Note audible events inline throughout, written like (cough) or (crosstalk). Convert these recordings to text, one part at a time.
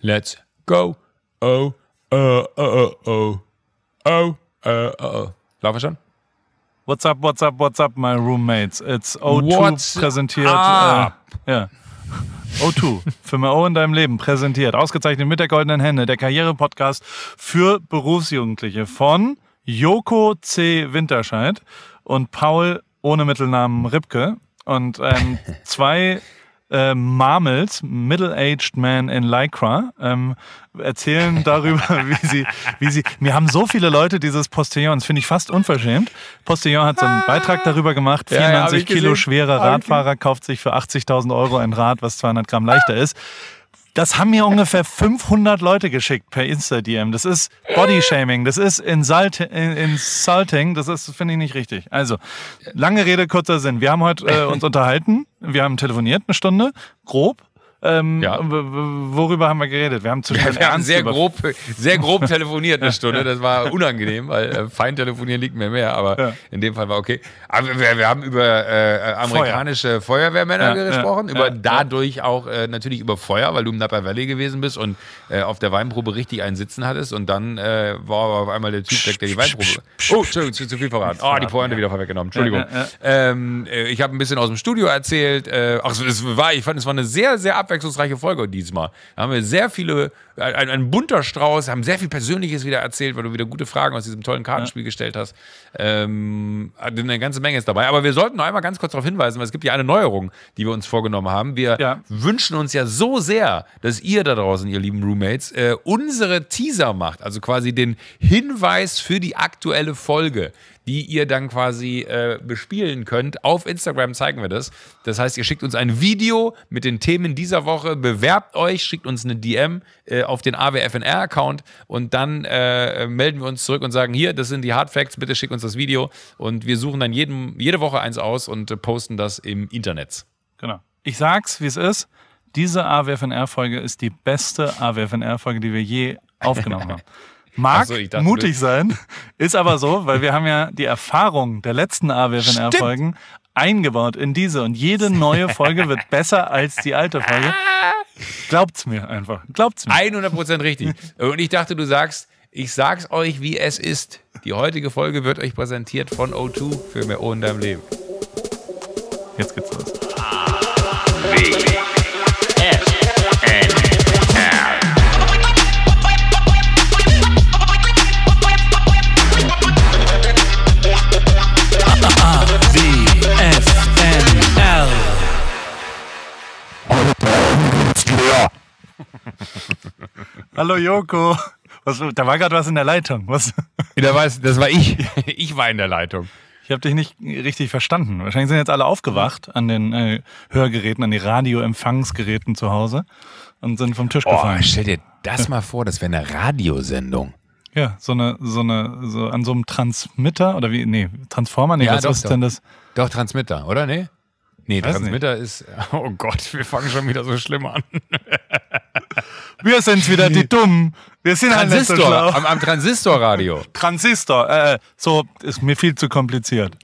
Let's go. Oh, oh, oh, oh, oh, oh, oh. oh. oh. Lauf ich schon? What's up, what's up, what's up, my roommates? It's O2 what's präsentiert. Up? Äh, ja. (laughs) O2, für mehr O in deinem Leben präsentiert. Ausgezeichnet mit der goldenen Hände, der Karriere-Podcast für Berufsjugendliche von Joko C. Winterscheid und Paul ohne Mittelnamen Ripke. Und ähm, (laughs) zwei äh, Marmels, Middle-Aged Man in Lycra, ähm, erzählen (laughs) darüber, wie sie, wie sie, mir haben so viele Leute dieses Postillon, das finde ich fast unverschämt. Postillon hat so einen ah. Beitrag darüber gemacht, 94 ja, ja, Kilo schwerer Radfahrer kauft sich für 80.000 Euro ein Rad, was 200 Gramm ah. leichter ist. Das haben mir ungefähr 500 Leute geschickt per Insta-DM. Das ist Body-Shaming, das ist insult Insulting, das ist, finde ich nicht richtig. Also, lange Rede, kurzer Sinn. Wir haben heute äh, uns unterhalten, wir haben telefoniert eine Stunde, grob. Ähm, ja. Worüber haben wir geredet? Wir haben zu ja, wir haben sehr grob, sehr grob (laughs) telefoniert eine Stunde. Das war unangenehm, weil äh, fein telefonieren liegt mir mehr, aber ja. in dem Fall war okay. Aber wir, wir haben über äh, amerikanische Feuer. Feuerwehrmänner ja, gesprochen, über dadurch auch äh, natürlich über Feuer, weil du im Napa Valley gewesen bist und äh, auf der Weinprobe richtig einen Sitzen hattest und dann äh, war aber auf einmal der Typ weg, der die Weinprobe. Oh, Entschuldigung, zu, zu viel verraten. Oh, die Pointe wieder vorweggenommen. Entschuldigung. Ähm, äh, ich habe ein bisschen aus dem Studio erzählt. ach, es war, ich fand, es war eine sehr, sehr ab abwechslungsreiche Folge diesmal. Da haben wir sehr viele, ein, ein, bunter Strauß, haben sehr viel Persönliches wieder erzählt, weil du wieder gute Fragen aus diesem tollen Kartenspiel ja. gestellt hast. Ähm, eine ganze Menge ist dabei. Aber wir sollten noch einmal ganz kurz darauf hinweisen, weil es gibt ja eine Neuerung, die wir uns vorgenommen haben. Wir ja. wünschen uns ja so sehr, dass ihr da draußen, ihr lieben Roommates, äh, unsere Teaser macht. Also quasi den Hinweis für die aktuelle Folge die ihr dann quasi äh, bespielen könnt. Auf Instagram zeigen wir das. Das heißt, ihr schickt uns ein Video mit den Themen dieser Woche, bewerbt euch, schickt uns eine DM äh, auf den AWFNR-Account und dann äh, melden wir uns zurück und sagen, hier, das sind die Hard Facts, bitte schickt uns das Video und wir suchen dann jeden, jede Woche eins aus und äh, posten das im Internet. Genau. Ich sag's, wie es ist. Diese AWFNR-Folge ist die beste AWFNR-Folge, die wir je aufgenommen (laughs) haben mag so, also dachte, mutig sein, ist aber so, weil wir haben ja die Erfahrung der letzten AWFNR-Folgen eingebaut in diese und jede neue (laughs) Folge wird besser als die alte Folge. Glaubt's mir einfach. Glaubt's mir. 100% richtig. Und ich dachte, du sagst, ich sag's euch, wie es ist. Die heutige Folge wird euch präsentiert von O2 für mehr Ohren in deinem Leben. Jetzt geht's los. Weg. Ah. (laughs) Hallo Joko. Was, da war gerade was in der Leitung. Was? Da war es, das war ich. (laughs) Ich war in der Leitung. Ich habe dich nicht richtig verstanden. Wahrscheinlich sind jetzt alle aufgewacht an den äh, Hörgeräten, an den Radioempfangsgeräten zu Hause und sind vom Tisch oh, gefallen. Stell dir das mal vor, das wäre eine Radiosendung. Ja, so eine, so eine, so an so einem Transmitter oder wie, nee, Transformer, nee, ja, was doch, ist doch. denn das? Doch, Transmitter, oder? Nee? Nee, Weiß Transmitter nicht. ist. (laughs) Oh Gott, wir fangen schon wieder so schlimm an. (laughs) wir sind wieder die Dummen. Wir sind Transistor, halt am, am Transistorradio. (laughs) Transistor, äh, äh, so ist mir viel zu kompliziert.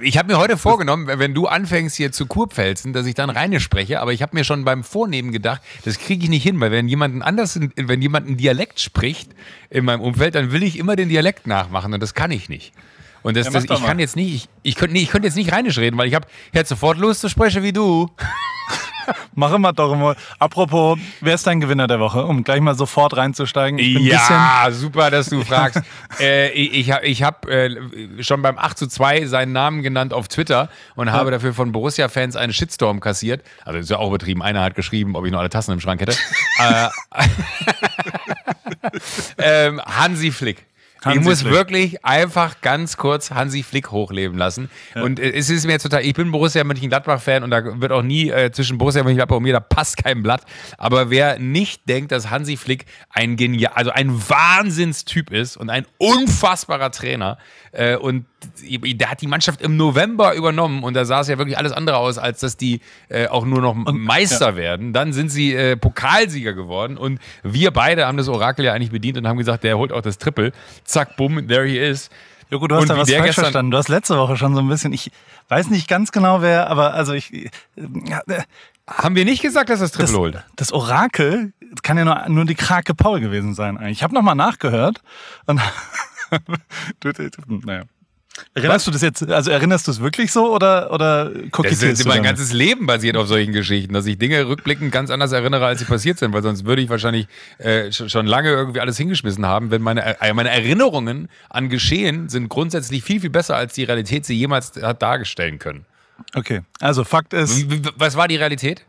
Ich habe mir heute vorgenommen, wenn du anfängst hier zu kurpfälzen, dass ich dann reine spreche, aber ich habe mir schon beim Vornehmen gedacht, das kriege ich nicht hin, weil wenn jemand anders, wenn jemand einen Dialekt spricht in meinem Umfeld, dann will ich immer den Dialekt nachmachen und das kann ich nicht. Und das, ja, das, ich mal. kann jetzt nicht, ich, ich könnte nee, könnt jetzt nicht rheinisch reden, weil ich habe jetzt sofort Lust zu sprechen wie du. (laughs) Machen wir doch mal. Apropos, wer ist dein Gewinner der Woche? Um gleich mal sofort reinzusteigen. ja, super, dass du (laughs) fragst. äh, ich habe ich hab, äh, schon beim 8 zu 2 seinen Namen genannt auf Twitter und ja. habe dafür von Borussia-Fans einen Shitstorm kassiert. Also ist ja auch übertrieben. Einer hat geschrieben, ob ich noch alle Tassen im Schrank hätte. (laughs) äh, ähm, Hansi Flick. Hansi ich muss Flick. wirklich einfach ganz kurz Hansi Flick hochleben lassen. Ja. Und äh, es ist mir total, ich bin Borussia Mönchengladbach-Fan und da wird auch nie äh, zwischen Borussia Mönchengladbach und mir, da passt kein Blatt. Aber wer nicht denkt, dass Hansi Flick ein genial, also ein Wahnsinnstyp ist und ein unfassbarer Trainer äh, und der hat die Mannschaft im November übernommen und da sah es ja wirklich alles andere aus, als dass die äh, auch nur noch und, Meister ja. werden. Dann sind sie äh, Pokalsieger geworden und wir beide haben das Orakel ja eigentlich bedient und haben gesagt, der holt auch das Triple. Zack, bumm, there he is. Joko, du hast und da was falsch verstanden. Du hast letzte Woche schon so ein bisschen, ich weiß nicht ganz genau wer, aber also ich... Äh, äh haben wir nicht gesagt, dass das Triple holt? Das Orakel kann ja nur, nur die Krake Paul gewesen sein eigentlich. Ich habe nochmal nachgehört und... (laughs) naja. Erinnerst du das jetzt, also erinnerst du es wirklich so oder, oder kokettierst das ist, du Mein ganzes Leben basiert auf solchen Geschichten, dass ich Dinge rückblickend ganz anders erinnere, als sie passiert sind, weil sonst würde ich wahrscheinlich äh, schon lange irgendwie alles hingeschmissen haben, wenn meine, äh, meine Erinnerungen an Geschehen sind grundsätzlich viel, viel besser, als die Realität sie jemals hat darstellen können. Okay, also Fakt ist... Was war die Realität?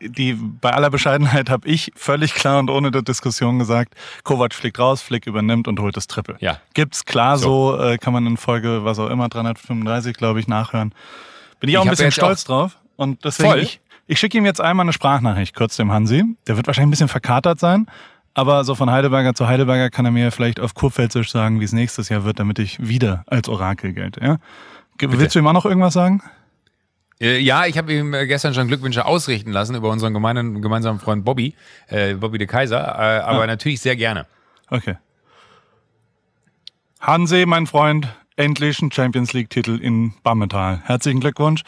die, bei aller Bescheidenheit habe ich völlig klar und ohne Diskussion gesagt, Kovac fliegt raus, Flick übernimmt und holt das Triple. Ja. Gibt's klar so, so äh, kann man in Folge, was auch immer, 335, glaube ich, nachhören. Bin ich auch ich ein bisschen stolz drauf. Und deswegen, voll. ich, ich schicke ihm jetzt einmal eine Sprachnachricht kurz dem Hansi. Der wird wahrscheinlich ein bisschen verkatert sein. Aber so von Heidelberger zu Heidelberger kann er mir vielleicht auf Kurpfälzisch sagen, wie es nächstes Jahr wird, damit ich wieder als Orakel gelte. Ja? Bitte. Willst du ihm auch noch irgendwas sagen? Äh, ja, ich habe ihm äh, gestern schon Glückwünsche ausrichten lassen über unseren gemeinen, gemeinsamen Freund Bobby, äh, Bobby de Kaiser, äh, aber ah. natürlich sehr gerne. Okay. Hanse, mein Freund, endlich einen Champions League-Titel in Bammetal. Herzlichen Glückwunsch.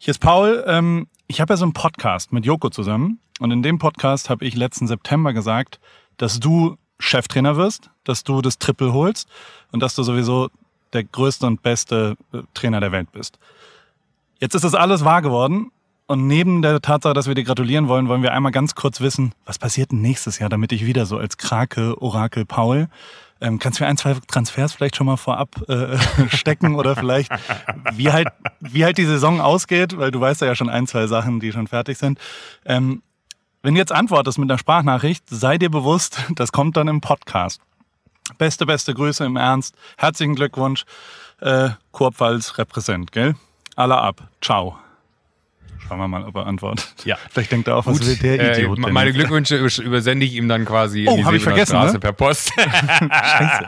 Hier ist Paul. Ähm, ich habe ja so einen Podcast mit Joko zusammen und in dem Podcast habe ich letzten September gesagt, dass du Cheftrainer wirst, dass du das Triple holst und dass du sowieso der größte und beste äh, Trainer der Welt bist. Jetzt ist das alles wahr geworden. Und neben der Tatsache, dass wir dir gratulieren wollen, wollen wir einmal ganz kurz wissen, was passiert nächstes Jahr, damit ich wieder so als Krake, Orakel, Paul, ähm, kannst du mir ein, zwei Transfers vielleicht schon mal vorab äh, (laughs) stecken oder vielleicht, wie halt, wie halt die Saison ausgeht, weil du weißt ja schon ein, zwei Sachen, die schon fertig sind. Ähm, wenn du jetzt antwortest mit einer Sprachnachricht, sei dir bewusst, das kommt dann im Podcast. Beste, beste Grüße im Ernst. Herzlichen Glückwunsch. Äh, Kurpfalz Repräsent, gell? alle ab. Ciao. Schauen wir mal, ob er antwortet. Ja. (laughs) Vielleicht denkt er auch, was will der äh, Idiot äh, denn Meine jetzt? Glückwünsche übersende ich ihm dann quasi oh, in die hab ich vergessen, Straße ne? per Post. (laughs) Scheiße.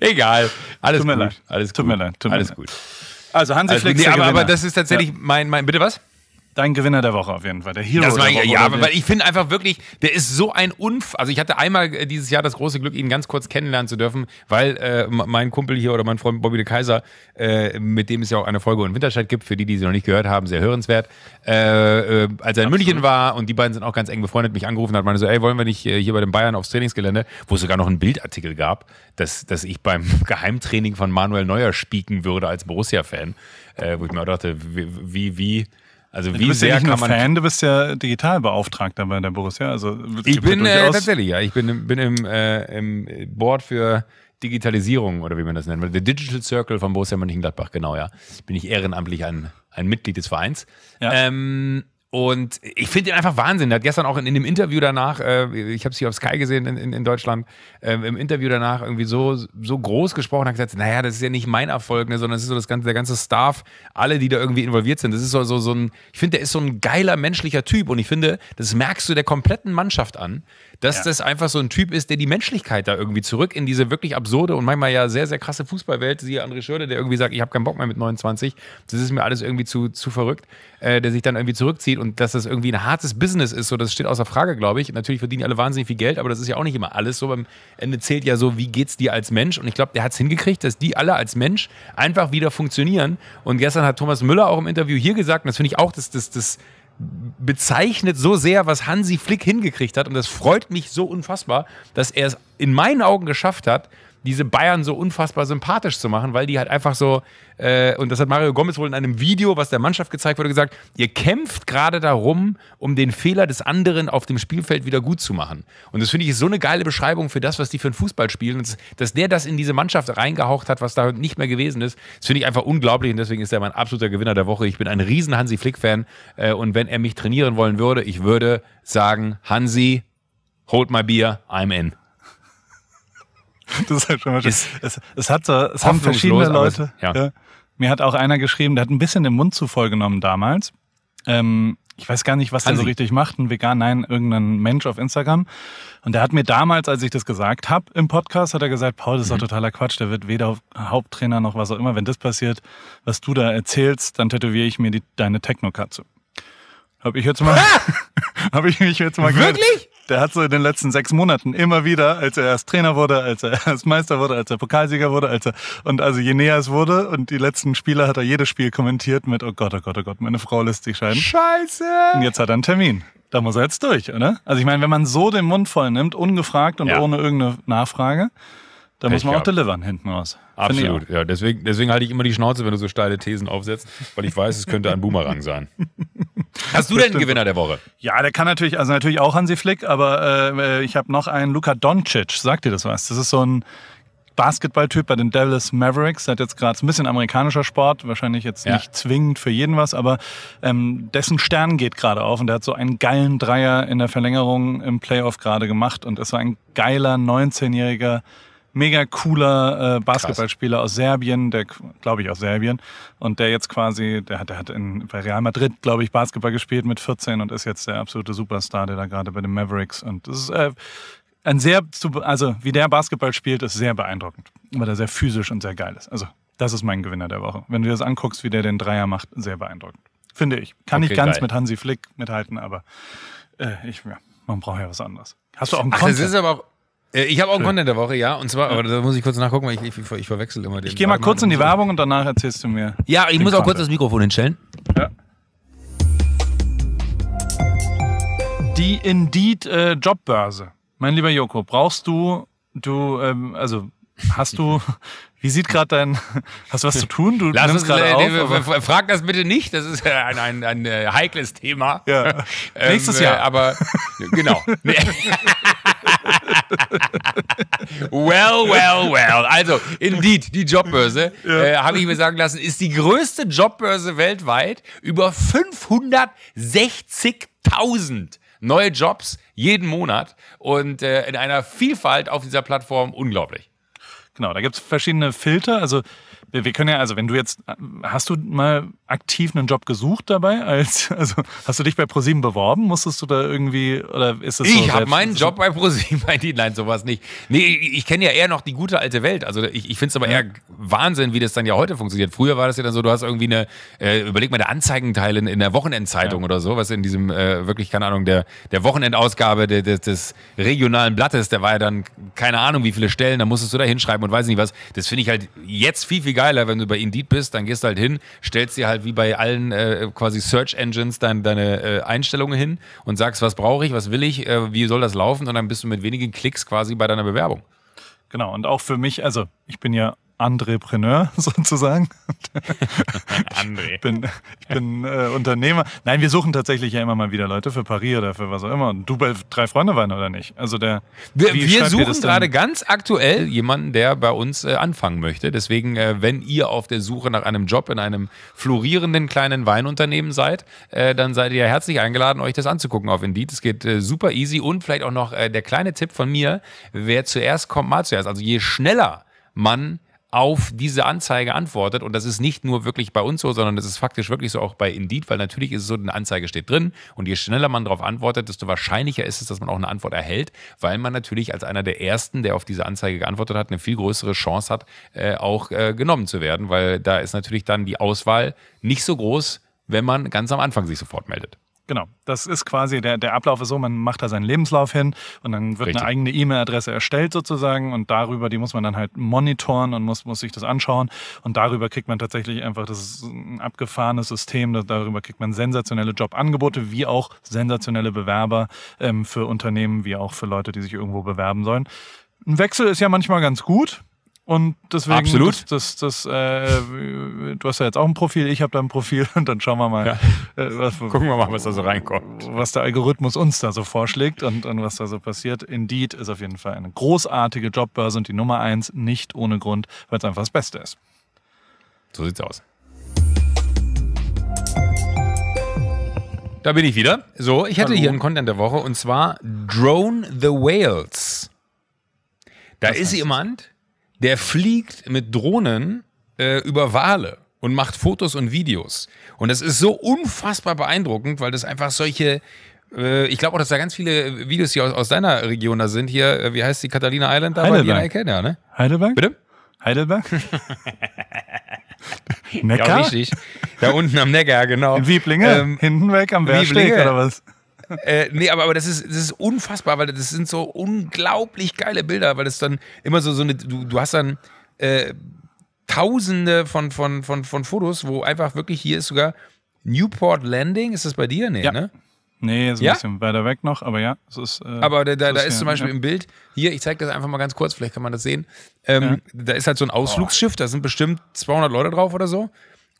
(laughs) Egal. Alles tut gut. Leid. Alles tut gut. Mir leid. Tut Alles mir leid. gut. Also Hansi Flick. Also, nee, aber, aber das ist tatsächlich ja. mein, mein. Bitte was? dein Gewinner der Woche auf jeden Fall. Der Hero das der Woche. Ja, aber, weil ich finde einfach wirklich, der ist so ein Unf. Also ich hatte einmal äh, dieses Jahr das große Glück, ihn ganz kurz kennenlernen zu dürfen, weil äh, mein Kumpel hier oder mein Freund Bobby de Kaiser, äh, mit dem es ja auch eine Folge in Winterstadt gibt, für die, die sie noch nicht gehört haben, sehr hörenswert, äh, äh als er in Absolut. München war und die beiden sind auch ganz eng befreundet, mich angerufen hat, meine so, ey, wollen wir nicht äh, hier bei den Bayern aufs Trainingsgelände, wo es sogar noch einen Bildartikel gab, dass, dass ich beim (laughs) Geheimtraining von Manuel Neuer spieken würde als Borussia-Fan, wo ich mir auch dachte, wie, wie, wie also wie du bist sehr ja nicht kann man Fan, du bist ja Digitalbeauftragter bei der Borussia. Also ich bin äh, tatsächlich ja, ich bin, bin im, äh, im Board für Digitalisierung oder wie man das nennt, der Digital Circle von Borussia Mönchengladbach, genau ja, bin ich ehrenamtlich ein, ein Mitglied des Vereins. Ja. Ähm, und ich finde ihn einfach Wahnsinn. Er hat gestern auch in, in dem Interview danach, äh, ich habe es hier auf Sky gesehen in, in, in Deutschland, äh, im Interview danach irgendwie so, so groß gesprochen, hat gesagt, naja, das ist ja nicht mein Erfolg, ne, sondern es ist so das ganze, der ganze Staff, alle, die da irgendwie involviert sind. Das ist so, so, so ein, ich finde, der ist so ein geiler menschlicher Typ und ich finde, das merkst du der kompletten Mannschaft an, dass ja. das einfach so ein Typ ist, der die Menschlichkeit da irgendwie zurück in diese wirklich absurde und manchmal ja sehr, sehr krasse Fußballwelt, siehe André Schürde, der irgendwie sagt, ich habe keinen Bock mehr mit 29, das ist mir alles irgendwie zu, zu verrückt, äh, der sich dann irgendwie zurückzieht und dass das irgendwie ein hartes Business ist, so das steht außer Frage, glaube ich. Natürlich verdienen alle wahnsinnig viel Geld, aber das ist ja auch nicht immer alles so. Am Ende zählt ja so, wie geht's dir als Mensch und ich glaube, der hat es hingekriegt, dass die alle als Mensch einfach wieder funktionieren und gestern hat Thomas Müller auch im Interview hier gesagt, und das finde ich auch, dass das, das, das bezeichnet so sehr, was Hansi Flick hingekriegt hat. Und das freut mich so unfassbar, dass er es in meinen Augen geschafft hat, diese Bayern so unfassbar sympathisch zu machen, weil die halt einfach so, äh, und das hat Mario Gomez wohl in einem Video, was der Mannschaft gezeigt wurde, gesagt, ihr kämpft gerade darum, um den Fehler des anderen auf dem Spielfeld wieder gut zu machen. Und das finde ich so eine geile Beschreibung für das, was die für einen Fußball spielen. Und dass der das in diese Mannschaft reingehaucht hat, was da nicht mehr gewesen ist, das finde ich einfach unglaublich. Und deswegen ist er mein absoluter Gewinner der Woche. Ich bin ein riesen Hansi Flick-Fan. Äh, und wenn er mich trainieren wollen würde, ich würde sagen, Hansi, hold my beer, I'm in. Das ist halt schon mal schön. Es, es, hat so, es haben verschiedene Leute. Es, ja. Ja. Mir hat auch einer geschrieben, der hat ein bisschen den Mund zu voll genommen damals. Ähm, ich weiß gar nicht, was Kann der so richtig macht, ein Vegan, nein, irgendein Mensch auf Instagram. Und der hat mir damals, als ich das gesagt habe im Podcast, hat er gesagt, Paul, das ist doch mhm. totaler Quatsch, der wird weder Haupttrainer noch was auch immer. Wenn das passiert, was du da erzählst, dann tätowiere ich mir die, deine Techno-Katze. Hab ich jetzt mal. Ah! (laughs) hab ich mich jetzt mal Wirklich? Gehört. Der hat so in den letzten sechs Monaten immer wieder, als er erst Trainer wurde, als er (laughs) erst Meister wurde, als er Pokalsieger wurde, als er, und also je näher es wurde und die letzten Spiele hat er jedes Spiel kommentiert mit, oh Gott, oh Gott, oh Gott, meine Frau lässt sich scheiden. Scheiße! Und jetzt hat er einen Termin. Da muss er jetzt durch, oder? Also ich meine, wenn man so den Mund voll nimmt, ungefragt und ja. ohne irgendeine Nachfrage, da Pech muss man gehabt. auch delivern hinten raus. Absolut, ja. Deswegen, deswegen halte ich immer die Schnauze, wenn du so steile Thesen aufsetzt, weil ich weiß, es könnte ein Boomerang sein. (laughs) Hast du denn einen Gewinner der Woche? Ja, der kann natürlich, also natürlich auch Hansi Flick, aber äh, ich habe noch einen Luka Doncic. Sagt dir das was? Das ist so ein Basketballtyp bei den Dallas Mavericks. Der hat jetzt gerade ein bisschen amerikanischer Sport, wahrscheinlich jetzt ja. nicht zwingend für jeden was, aber ähm, dessen Stern geht gerade auf und der hat so einen geilen Dreier in der Verlängerung im Playoff gerade gemacht und es war ein geiler 19-jähriger mega cooler äh, Basketballspieler aus Serbien, der glaube ich aus Serbien und der jetzt quasi, der hat, der hat in, bei Real Madrid, glaube ich, Basketball gespielt mit 14 und ist jetzt der absolute Superstar, der da gerade bei den Mavericks und das ist äh, ein sehr, also wie der Basketball spielt, ist sehr beeindruckend, weil er sehr physisch und sehr geil ist. Also das ist mein Gewinner der Woche. Wenn du dir das anguckst, wie der den Dreier macht, sehr beeindruckend. Finde ich. Kann okay, ich ganz geil. mit Hansi Flick mithalten, aber äh, ich, ja, man braucht ja was anderes. Hast du auch einen Ach, Content? Das ist aber auch äh, ich habe auch einen Content der Woche, ja. Und zwar, aber da muss ich kurz nachgucken, weil ich, ich, ich verwechsel immer den. Ich gehe mal kurz in die Werbung und danach erzählst du mir. Ja, ich muss auch kurz das Mikrofon hinstellen. Ja. Die Indeed äh, Jobbörse. Mein lieber Joko, brauchst du, du, ähm, also hast du, (laughs) wie sieht gerade dein, hast du was zu tun? Du Lass nimmst gerade äh, auf. Äh, frag das bitte nicht, das ist äh, ein, ein, ein, ein heikles Thema. Ja. (laughs) ähm, Nächstes Jahr. aber (laughs) genau well, well, well. Also, indeed, die Jobbörse, ja. äh, habe ich mir sagen lassen, ist die größte Jobbörse weltweit. Über 560.000 neue Jobs jeden Monat und äh, in einer Vielfalt auf dieser Plattform unglaublich. Genau, da gibt es verschiedene Filter. Also, wir, können ja, also wenn du jetzt, hast du mal aktiv einen Job gesucht dabei? Als, (laughs) also hast du dich bei ProSieben beworben? Musstest du da irgendwie oder ist es so Ich habe meinen Job bei ProSieben (laughs) nein, sowas nicht. Nee, ich kenne ja eher noch die gute alte Welt. Also ich, ich finde es aber eher Wahnsinn, wie das dann ja heute funktioniert. Früher war das ja dann so, du hast irgendwie eine, äh, überleg mal, der Anzeigenteil in, in der Wochenendzeitung ja. oder so, was in diesem äh, wirklich, keine Ahnung, der, der Wochenendausgabe des, des, des regionalen Blattes, der war ja dann, keine Ahnung, wie viele Stellen, da musstest du da hinschreiben und weiß nicht was. Das finde ich halt jetzt viel, viel geiler, wenn du bei Indeed bist, dann gehst du halt hin, stellst dir halt halt wie bei allen äh, quasi Search Engines dein, deine äh, Einstellungen hin und sagst, was brauche ich, was will ich, äh, wie soll das laufen und dann bist du mit wenigen Klicks quasi bei deiner Bewerbung. Genau, und auch für mich, also ich bin ja Andrepreneur (laughs) sozusagen. (laughs) André. Ich bin, ich bin äh, Unternehmer. Nein, wir suchen tatsächlich ja immer mal wieder Leute für Paris oder für was auch immer. Und du bei drei Freunde waren oder nicht? Also der. Wir, wir suchen gerade ganz aktuell jemanden, der bei uns äh, anfangen möchte. Deswegen, äh, wenn ihr auf der Suche nach einem Job in einem florierenden kleinen Weinunternehmen seid, äh, dann seid ihr herzlich eingeladen, euch das anzugucken auf Indeed. Es geht äh, super easy und vielleicht auch noch äh, der kleine Tipp von mir: Wer zuerst kommt, mal zuerst. Also je schneller man auf diese Anzeige antwortet. Und das ist nicht nur wirklich bei uns so, sondern das ist faktisch wirklich so auch bei Indeed, weil natürlich ist es so, eine Anzeige steht drin und je schneller man darauf antwortet, desto wahrscheinlicher ist es, dass man auch eine Antwort erhält, weil man natürlich als einer der Ersten, der auf diese Anzeige geantwortet hat, eine viel größere Chance hat, äh, auch äh, genommen zu werden, weil da ist natürlich dann die Auswahl nicht so groß, wenn man ganz am Anfang sich sofort meldet. Genau, das ist quasi der, der Ablauf ist so, man macht da seinen Lebenslauf hin und dann wird Richtig. eine eigene E-Mail-Adresse erstellt sozusagen und darüber, die muss man dann halt monitoren und muss, muss sich das anschauen und darüber kriegt man tatsächlich einfach, das ist ein abgefahrenes System, das, darüber kriegt man sensationelle Jobangebote, wie auch sensationelle Bewerber ähm, für Unternehmen, wie auch für Leute, die sich irgendwo bewerben sollen. Ein Wechsel ist ja manchmal ganz gut, und deswegen, Absolut. das, das, das äh, du hast ja jetzt auch ein Profil, ich habe da ein Profil (laughs) und dann schauen wir mal. Ja. Äh, was, Gucken wir mal, was da so reinkommt. Was der Algorithmus uns da so vorschlägt und, und was da so passiert. Indeed ist auf jeden Fall eine großartige Jobbörse und die Nummer eins nicht ohne Grund, weil es einfach das Beste ist. So sieht's aus. Da bin ich wieder. So, ich hatte Hallo. hier einen Content der Woche und zwar Drone the Whales. Da was ist jemand der fliegt mit Drohnen äh, über Wale und macht Fotos und Videos. Und das ist so unfassbar beeindruckend, weil das einfach solche äh, ich glaube auch, dass da ganz viele Videos hier aus, aus, deiner Region da sind. Hier, äh, wie heißt die Catalina Island da Heidelberg. bei Ecke? Ja, ne? Heidelberg? Bitte? Heidelberg? (laughs) Neckar? Ja, richtig. Da unten am Neckar, genau. In Wieblinge? Ähm, Hinten weg am Bergsteg oder was? äh, nee, aber, aber das, ist, das ist unfassbar, weil das sind so unglaublich geile Bilder, weil es dann immer so, so eine, du, du hast dann äh, tausende von, von, von, von Fotos, wo einfach wirklich hier ist sogar Newport Landing, ist das bei dir? Nee, ja. ne? Nee, so ein ja? bisschen weiter weg noch, aber ja, es ist. Äh, aber da, da, da ist zum Beispiel ja. im Bild, hier, ich zeige das einfach mal ganz kurz, vielleicht kann man das sehen. Ähm, ja. Da ist halt so ein Ausflugsschiff, da sind bestimmt 200 Leute drauf oder so.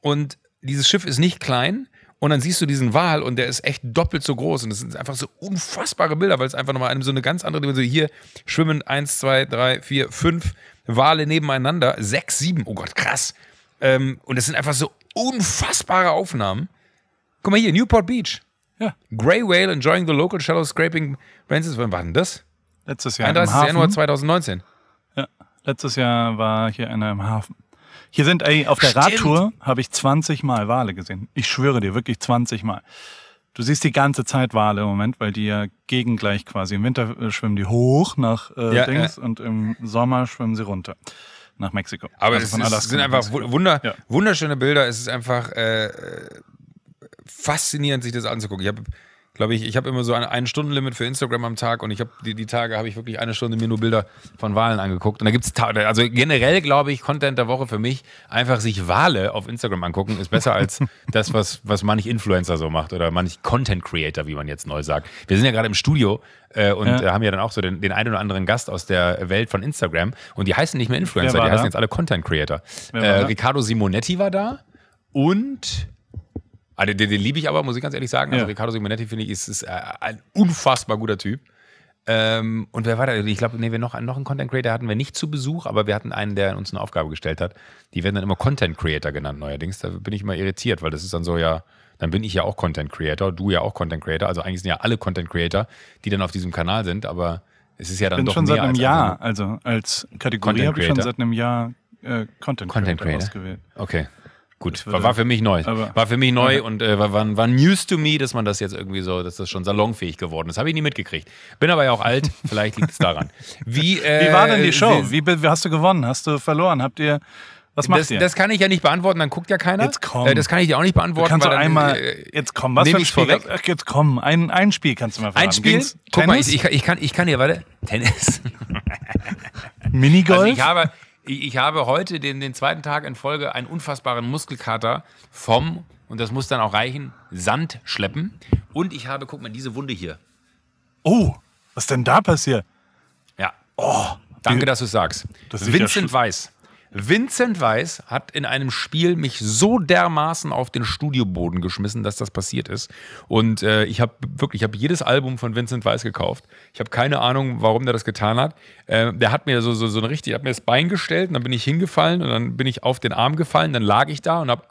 Und dieses Schiff ist nicht klein, und dann siehst du diesen Wal und der ist echt doppelt so groß. Und das sind einfach so unfassbare Bilder, weil es einfach nochmal einem so eine ganz andere Dimension. Hier schwimmen eins, zwei, drei, vier, fünf Wale nebeneinander, sechs, sieben. Oh Gott, krass. Ähm, und das sind einfach so unfassbare Aufnahmen. Guck mal hier, Newport Beach. Ja. Grey Whale enjoying the local shallow scraping Francis. Wann war denn das? Letztes Jahr. 31. Januar 2019. Ja, letztes Jahr war hier einer im Hafen. Hier sind, ey, auf der Stimmt. Radtour habe ich 20 Mal Wale gesehen. Ich schwöre dir, wirklich 20 Mal. Du siehst die ganze Zeit Wale im Moment, weil die ja gegengleich quasi. Im Winter äh, schwimmen die hoch nach äh, ja, Dings ja. und im Sommer schwimmen sie runter nach Mexiko. Aber also es ist, sind einfach Wunder, ja. wunderschöne Bilder. Es ist einfach äh, faszinierend, sich das anzugucken. Ich habe glaube ich, ich habe immer so ein, ein Stundenlimit für Instagram am Tag und ich habe die, die Tage habe ich wirklich eine Stunde mir nur Bilder von Wahlen angeguckt. Und da gibt es, also generell glaube ich, Content der Woche für mich, einfach sich Wale auf Instagram angucken, ist besser als (laughs) das, was, was manch Influencer so macht oder manch Content Creator, wie man jetzt neu sagt. Wir sind ja gerade im Studio äh, und ja. haben ja dann auch so den, den einen oder anderen Gast aus der Welt von Instagram und die heißen nicht mehr Influencer, die da? heißen jetzt alle Content Creator. Äh, Ricardo Simonetti war da und also den, den liebe ich aber, muss ich ganz ehrlich sagen. Also ja. Riccardo Simonetti finde ich, ist, ist äh, ein unfassbar guter Typ. Ähm, und wer war da? Ich glaube, nee, wir noch, noch einen Content Creator hatten wir nicht zu Besuch, aber wir hatten einen, der uns eine Aufgabe gestellt hat. Die werden dann immer Content Creator genannt neuerdings. Da bin ich immer irritiert, weil das ist dann so ja, dann bin ich ja auch Content Creator, du ja auch Content Creator. Also eigentlich sind ja alle Content Creator, die dann auf diesem Kanal sind, aber es ist ja dann ich bin doch schon seit einem Jahr, also als Kategorie habe ich schon seit einem Jahr äh, Content, Content Creator, Creator ausgewählt. Okay. Gut, war, war, für mich neu. War für mich neu und äh, war, war, News to me, dass man das jetzt irgendwie so, dass das schon salonfähig geworden ist. Habe ich nie mitgekriegt. Bin aber ja auch alt, (laughs) vielleicht liegt es daran. Wie, äh, wie war äh, denn die Show? Wie, wie hast du gewonnen? Hast du verloren? Habt ihr. Was macht das, ihr? das kann ich ja nicht beantworten, dann guckt ja keiner. Jetzt komm. Äh, das kann ich dir auch nicht beantworten. Du kannst weil dann, einmal. Äh, jetzt komm, was für ein Spiel? Vorweg. Jetzt komm, ein, ein Spiel kannst du mal verraten. Ein Spiel? Guck Tennis? mal, ich, ich, kann, ich kann dir, warte. (laughs) Tennis. Minigolf? Also ich habe. Ich, ich habe heute den, den zweiten Tag in Folge einen unfassbaren Muskelkater vom, und das muss dann auch reichen, Sand schleppen. Und ich habe, guck mal, diese Wunde hier. Oh, was denn da passiert? Ja. Oh, danke, die, dass du es sagst. Das Vincent Weiß. Vincent Weiss hat in einem Spiel mich so dermaßen auf den Studioboden geschmissen, dass das passiert ist. Und äh, ich habe wirklich, ich habe jedes Album von Vincent Weiss gekauft. Ich habe keine Ahnung, warum der das getan hat. Äh, der hat mir so, so, so ein richtig, hat mir das Bein gestellt und dann bin ich hingefallen und dann bin ich auf den Arm gefallen, dann lag ich da und habe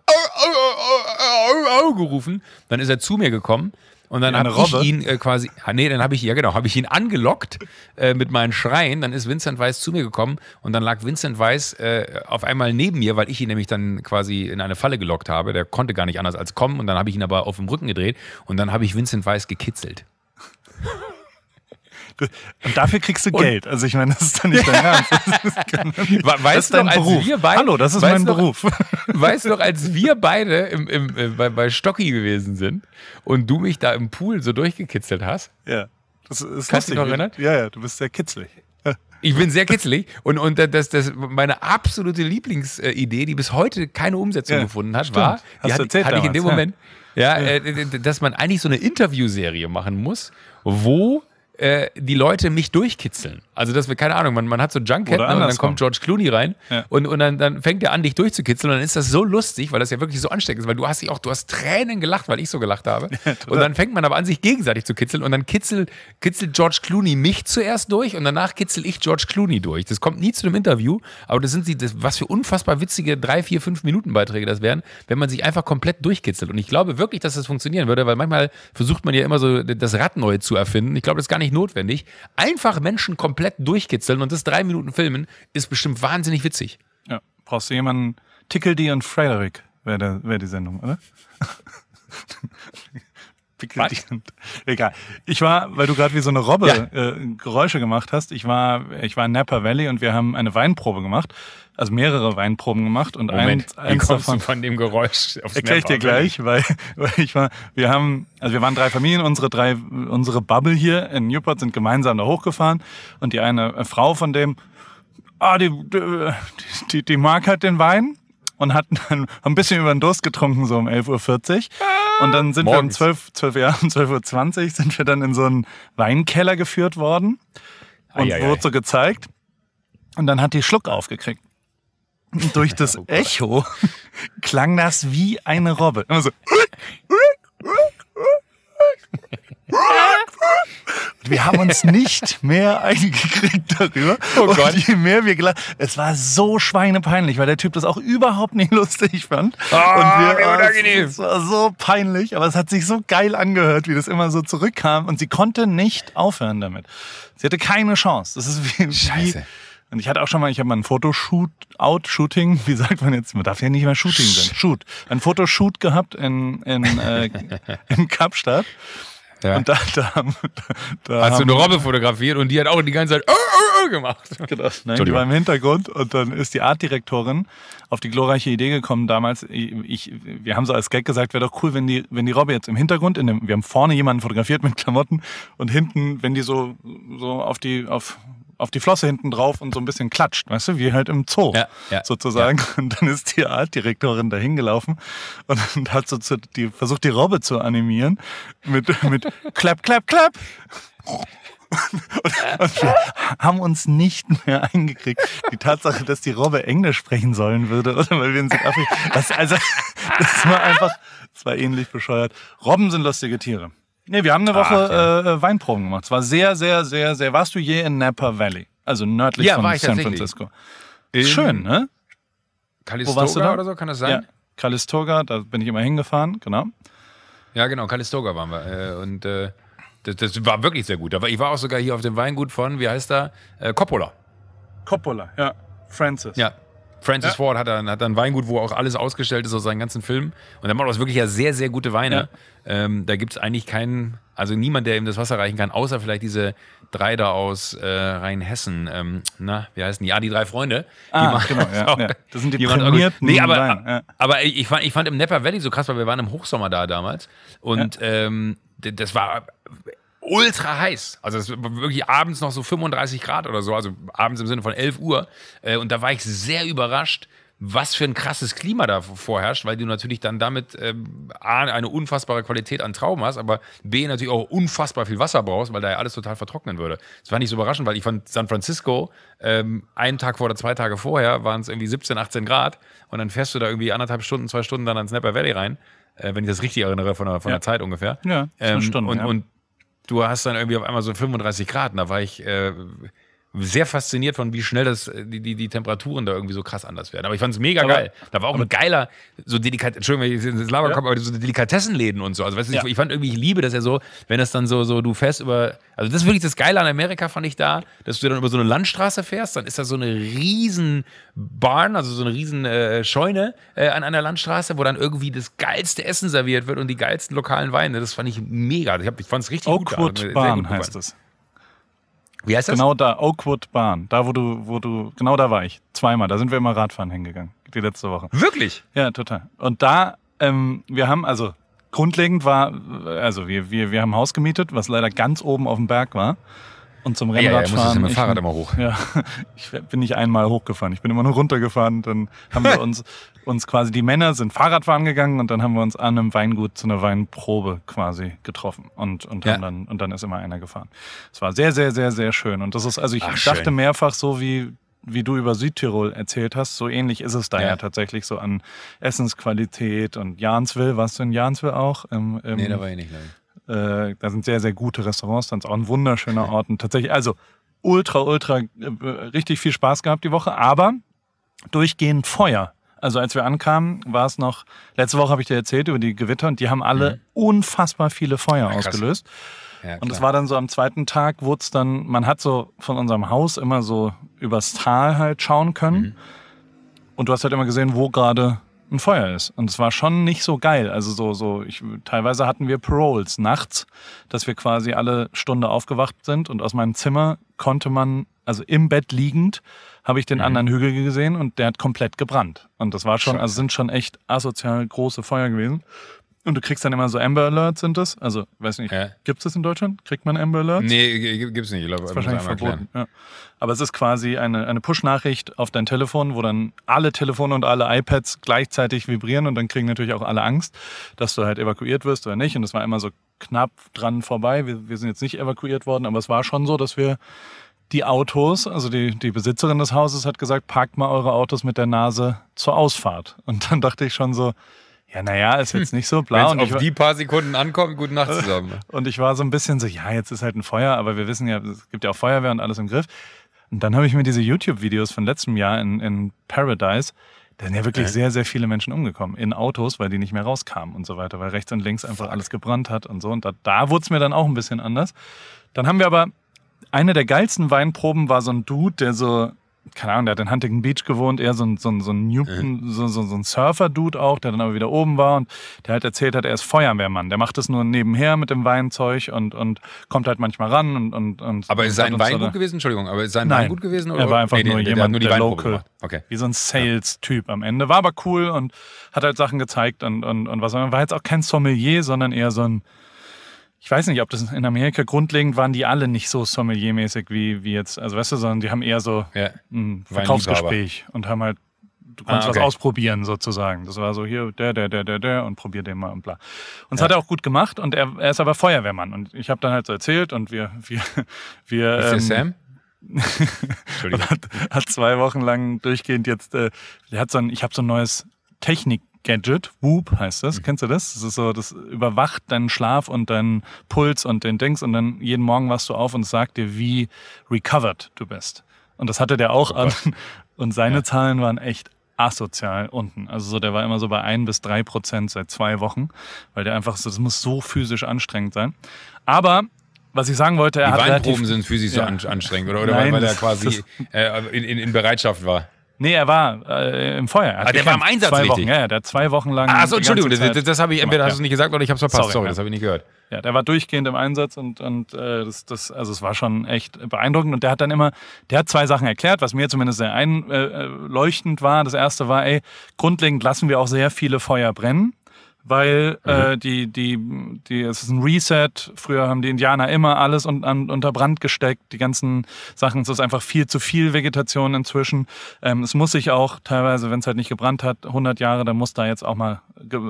gerufen. Dann ist er zu mir gekommen und dann habe ich ihn äh, quasi, ah, nee, dann habe ich, ja genau, habe ich ihn angelockt äh, mit meinen Schreien. Dann ist Vincent Weiss zu mir gekommen und dann lag Vincent Weiss äh, auf einmal neben mir, weil ich ihn nämlich dann quasi in eine Falle gelockt habe. Der konnte gar nicht anders als kommen und dann habe ich ihn aber auf dem Rücken gedreht und dann habe ich Vincent Weiss gekitzelt. Und dafür kriegst du und Geld. Also ich meine, das ist doch nicht dein (laughs) Ernst. Das ist dein Beruf. Hallo, das ist mein Beruf. (laughs) Weißt du noch, als wir beide im, im, im, äh, bei, bei Stocki gewesen sind und du mich da im Pool so durchgekitzelt hast? Ja. Das ist Kannst du dich noch erinnern? Ja, ja, du bist sehr kitzlig. (laughs) Ich bin sehr kitzelig und, und das, das meine absolute Lieblingsidee, die bis heute keine Umsetzung ja, gefunden hat, stimmt. war, die hat, hatte, damals, ich in dem Moment, ja, ja, ja. Äh, dass man eigentlich so eine Interviewserie machen muss, wo äh, die Leute mich durchkitzeln. Also, dass wir, keine Ahnung, man, man hat so Junkhead und dann kommt George Clooney rein ja. und, und dann, dann fängt er an, dich durchzukitzeln und dann ist das so lustig, weil das ja wirklich so ansteckend ist, weil du hast dich auch, du hast Tränen gelacht, weil ich so gelacht habe. (laughs) Ja, und dann fängt man aber an, sich gegenseitig zu kitzeln und dann kitzelt, kitzelt George Clooney mich zuerst durch und danach kitzel ich George Clooney durch. Das kommt nie zu einem Interview, aber das sind die, das, was für unfassbar witzige drei, vier, fünf Minuten Beiträge das wären, wenn man sich einfach komplett durchkitzelt. Und ich glaube wirklich, dass das funktionieren würde, weil manchmal versucht man ja immer so das Rad neu zu erfinden. Ich glaube, das ist gar nicht nicht notwendig. Einfach Menschen komplett durchkitzeln und das drei Minuten filmen, ist bestimmt wahnsinnig witzig. Ja, brauchst du jemanden, Tickle D und Frederick wäre wär die Sendung, oder? (laughs) (laughs) Egal. Ich war, weil du gerade wie so eine Robbe ja. äh, Geräusche gemacht hast, ich war, ich war in Napa Valley und wir haben eine Weinprobe gemacht, also mehrere Weinproben gemacht und Moment, eins, eins wie davon, du von dem Geräusch aufs (laughs) Erkläre ich dir gleich, weil, (laughs) weil ich war, wir haben, also wir waren drei Familien, unsere drei, unsere Bubble hier in Newport sind gemeinsam da hochgefahren und die eine äh, Frau von dem, ah, die, die, die Mark hat den Wein und hat ein bisschen über den Durst getrunken, so um 11.40 Uhr. Und dann sind Morgens. wir um 12, 12, ja, um 12.20 Uhr sind wir dann in so einen Weinkeller geführt worden und Eieiei. wurde so gezeigt. Und dann hat die Schluck aufgekriegt. Und durch (laughs) das oh Echo (laughs) klang das wie eine Robbe. Immer so. (laughs) Wir haben uns (laughs) nicht mehr eingekriegt darüber. Oh Gott. Und je mehr wir gelacht, es war so schweinepeinlich, weil der Typ das auch überhaupt nicht (laughs) lustig fand. Oh, und wir, ah, unangenehm. es war so peinlich, aber es hat sich so geil angehört, wie das immer so zurückkam. Und sie konnte nicht aufhören damit. Sie hatte keine Chance. Das ist wie, Scheiße. Wie, und ich hatte auch schon mal, ich habe mal ein Fotoshoot-out, Shooting, (laughs) wie sagt man jetzt? Man darf ja nicht mehr Shooting sein. Shoot. Ein Fotoshoot gehabt in, in, äh, in Kapstadt. Ja. Und da, da, da hast du eine Robbe fotografiert und die hat auch die ganze Zeit äh, äh, äh, gemacht. Genau. Nein, die war im Hintergrund und dann ist die Artdirektorin auf die glorreiche Idee gekommen damals. Ich, wir haben so als Gag gesagt, wäre doch cool, wenn die, wenn die Robbe jetzt im Hintergrund, in dem, wir haben vorne jemanden fotografiert mit Klamotten und hinten, wenn die so, so auf die, auf auf die Flosse hinten drauf und so ein bisschen klatscht, weißt du, wie halt im Zoo ja, ja, sozusagen. Ja. Und dann ist die Artdirektorin dahin gelaufen und (laughs) hat so zu, die, versucht, die Robbe zu animieren mit, mit Klapp, Klapp, Klapp. Und, und, wir haben uns nicht mehr eingekriegt. Die Tatsache, dass die Robbe Englisch sprechen sollen würde, oder weil wir in Südafrika. Das, also, das war einfach, das war ähnlich bescheuert. Robben sind lustige Tiere. Nee, wir haben eine ah, Woche Ach, äh, ja. äh, Weinproben gemacht. Es war sehr, sehr, sehr, sehr. Warst du je in Napa Valley? Also nördlich ja, von San Francisco. In Schön, ne? Calistoga oder so, kann das sein? Ja, Calistoga, da bin ich immer hingefahren, genau. Ja, genau, Calistoga waren wir. Äh, und äh, das, das, war wirklich sehr gut. Aber ich war auch sogar hier auf dem Weingut von, wie heißt da? Äh, Coppola. Coppola, ja. Francis. Ja, Francis ja. Ford hat dann, hat dann Weingut, wo auch alles ausgestellt ist aus seinen ganzen Filmen. Und er macht auch wirklich ja sehr, sehr gute Weine. Ja. Ähm, da gibt es eigentlich keinen, also niemand, der ihm das Wasser reichen kann, außer vielleicht diese drei da aus äh, Rheinhessen. Ähm, na, wie heißen die? Ja, ah, die drei Freunde. Ah, die genau, ja, auch, (laughs) ja. Das sind die oh, prämierten nee, aber, Wein, aber ich, fand, ich fand im Nepper Valley so krass, weil wir waren im Hochsommer da damals. Und ähm, das war ultra heiß. Also es war wirklich abends noch so 35 Grad oder so, also abends im Sinne von 11 Uhr. Äh, und da war ich sehr überrascht, was für ein krasses Klima da vorherrscht, weil du natürlich dann damit ähm, A, eine unfassbare Qualität an Trauben hast, aber B, natürlich auch unfassbar viel Wasser brauchst, weil da ja alles total vertrocknen würde. Das war nicht so überraschend, weil ich von San Francisco ähm, einen Tag vor oder zwei Tage vorher waren es irgendwie 17, 18 Grad und dann fährst du da irgendwie anderthalb Stunden, zwei Stunden dann ans Napa Valley rein, äh, wenn ich das richtig erinnere von der, von ja. der Zeit ungefähr. Ja, ähm, Stunden, und, ja. und du hast dann irgendwie auf einmal so 35 Grad. Und da war ich äh, sehr fasziniert von, wie schnell das, äh, die, die, die Temperaturen da irgendwie so krass anders werden. Aber ich fand es mega aber, geil. Da war auch ein geiler, so Delikat, Entschuldigung, ich ja. komme, aber so Delikatessenläden und so. Also weißt du, ja. ich, ich, fand irgendwie, ich liebe das ja so, wenn das dann so, so, du fährst über, also das ist wirklich das Geile an Amerika, fand ich da, dass du dann über so eine Landstraße fährst, dann ist da so eine riesen Barn, also so eine riesen äh, Scheune äh, an einer Landstraße, wo dann irgendwie das geilste Essen serviert wird und die geilsten lokalen Weine. Das fand ich mega. Ich, ich fand also, es richtig Oakwood gut. Oakwood Barn gut heißt das. Wie heißt das? Genau da, Oakwood Bahn. Da, wo du, wo du, genau da war ich. Zweimal. Da sind wir immer Radfahren hingegangen. Die letzte Woche. Wirklich? Ja, total. Und da, ähm, wir haben, also grundlegend war, also wir, wir, wir haben Haus gemietet, was leider ganz oben auf dem Berg war. Und zum Rennradfahren. Ja, ja, ja mit dem Fahrrad bin, immer hoch. Ja, (laughs) ich bin nicht einmal hochgefahren. Ich bin immer nur runtergefahren. Dann haben wir (laughs) uns, uns quasi, die Männer sind Fahrradfahren gegangen und dann haben wir uns an einem Weingut zu einer Weinprobe quasi getroffen. Und, und, ja. dann, und dann ist immer einer gefahren. Es war sehr, sehr, sehr, sehr schön. Und das ist, also ich Ach, dachte schön. mehrfach so wie wie du über Südtirol erzählt hast, so ähnlich ist es da ja, ja tatsächlich so an Essensqualität und Janswil, warst du in Janswil auch? Im, im nee, da war ich nicht, glaube äh, da sind sehr, sehr gute Restaurants, dann ist auch ein wunderschöner (laughs) Ort. Und tatsächlich, also ultra, ultra, äh, richtig viel Spaß gehabt die Woche, aber durchgehend Feuer. Also als wir ankamen, war es noch, letzte Woche habe ich dir erzählt über die Gewitter und die haben alle mhm. unfassbar viele Feuer ja, ausgelöst. Ja, und es war dann so am zweiten Tag, wurde es dann, man hat so von unserem Haus immer so übers Tal halt schauen können. Mhm. Und du hast halt immer gesehen, wo gerade ein Feuer ist. Und es war schon nicht so geil. Also so, so, ich, teilweise hatten wir Paroles nachts, dass wir quasi alle Stunde aufgewacht sind und aus meinem Zimmer konnte man, also im Bett liegend, habe ich den mhm. anderen Hügel gesehen und der hat komplett gebrannt. Und das war schon, also sind schon echt asozial große Feuer gewesen. Und du kriegst dann immer so Amber Alerts, sind das? Also, weiß nicht, ja. gibt es das in Deutschland? Kriegt man Amber Alerts? Nee, gibt es nicht. Ich glaube, ist wahrscheinlich verboten. Ja. Aber es ist quasi eine, eine Push-Nachricht auf dein Telefon, wo dann alle Telefone und alle iPads gleichzeitig vibrieren und dann kriegen natürlich auch alle Angst, dass du halt evakuiert wirst oder nicht. Und das war immer so knapp dran vorbei. Wir, wir sind jetzt nicht evakuiert worden, aber es war schon so, dass wir die Autos, also die, die Besitzerin des Hauses hat gesagt, parkt mal eure Autos mit der Nase zur Ausfahrt. Und dann dachte ich schon so, ja, naja, ist jetzt nicht so blau. Wenn es auf die paar Sekunden ankommt, gute Nacht (laughs) zusammen. Und ich war so ein bisschen so, ja, jetzt ist halt ein Feuer, aber wir wissen ja, es gibt ja auch Feuerwehr und alles im Griff. Und dann habe ich mir diese YouTube-Videos von letztem Jahr in, in Paradise, da sind ja wirklich sehr, sehr viele Menschen umgekommen. In Autos, weil die nicht mehr rauskamen und so weiter, weil rechts und links einfach alles gebrannt hat und so. Und da, da wurde es mir dann auch ein bisschen anders. Dann haben wir aber, eine der geilsten Weinproben war so ein Dude, der so keine Ahnung, der hat in Huntington Beach gewohnt, eher so ein, so ein, so ein, Newton, mhm. so, so, so ein Surfer-Dude auch, der dann aber wieder oben war und der halt erzählt hat, er ist Feuerwehrmann. Der macht das nur nebenher mit dem Weinzeug und, und kommt halt manchmal ran und. und, und aber ist sein Wein gut gewesen? Entschuldigung, aber ist sein Nein, Wein gut gewesen? Oder? Er war einfach nee, nur nee, jemand, der, nur die der local, okay. wie so ein Sales-Typ am Ende. War aber cool und hat halt Sachen gezeigt und, und, und was. War jetzt auch kein Sommelier, sondern eher so ein ich weiß nicht, ob das in Amerika grundlegend waren, die alle nicht so sommeliermäßig wie, wie jetzt, also weißt du, sondern die haben eher so ja. ein Verkaufsgespräch und haben halt, du kannst ah, okay. was ausprobieren sozusagen. Das war so hier, der, der, der, der, der und probier den mal und bla. Und es ja. hat er auch gut gemacht und er, er ist aber Feuerwehrmann und ich habe dann halt so erzählt und wir, wir, (laughs) wir. Ist ähm, Sam? (laughs) Entschuldigung. hat, hat zwei Wochen lang durchgehend jetzt, äh, der hat so ein, ich habe so ein neues Technik Gadget, Whoop heißt das. Mhm. Kennst du das? Das ist so, das überwacht deinen Schlaf und deinen Puls und den Dings und dann jeden Morgen wachst du auf und sagt dir, wie recovered du bist. Und das hatte der auch oh an. (laughs) Und seine ja. Zahlen waren echt asozial unten. Also so, der war immer so bei ein bis drei Prozent seit zwei Wochen, weil der einfach so, das muss so physisch anstrengend sein. Aber was ich sagen wollte, er Die hat Weinproben relativ, sind physisch ja. so anstrengend, oder? Oder Nein, weil, weil er quasi äh, in, in, in Bereitschaft war? Nee, er war äh, im Feuer. Er ah, der war im Einsatz, zwei richtig. Wochen, ja, der hat zwei Wochen lang. so, Entschuldigung, das, das habe ich, entweder hast du nicht gesagt oder ich habe es verpasst. Sorry, Sorry ja. das habe ich nicht gehört. Ja, der war durchgehend im Einsatz und, und äh, das, das, also es war schon echt beeindruckend. Und der hat dann immer, der hat zwei Sachen erklärt, was mir zumindest sehr einleuchtend war. Das erste war, ey, grundlegend lassen wir auch sehr viele Feuer brennen weil äh, mhm. äh, die, die, die, es ist ein Reset. Früher haben die Indianer immer alles un, un, unter Brand gesteckt, die ganzen Sachen. Es ist einfach viel zu viel Vegetation inzwischen. Ähm, es muss sich auch teilweise, wenn es halt nicht gebrannt hat, 100 Jahre, dann muss da jetzt auch mal,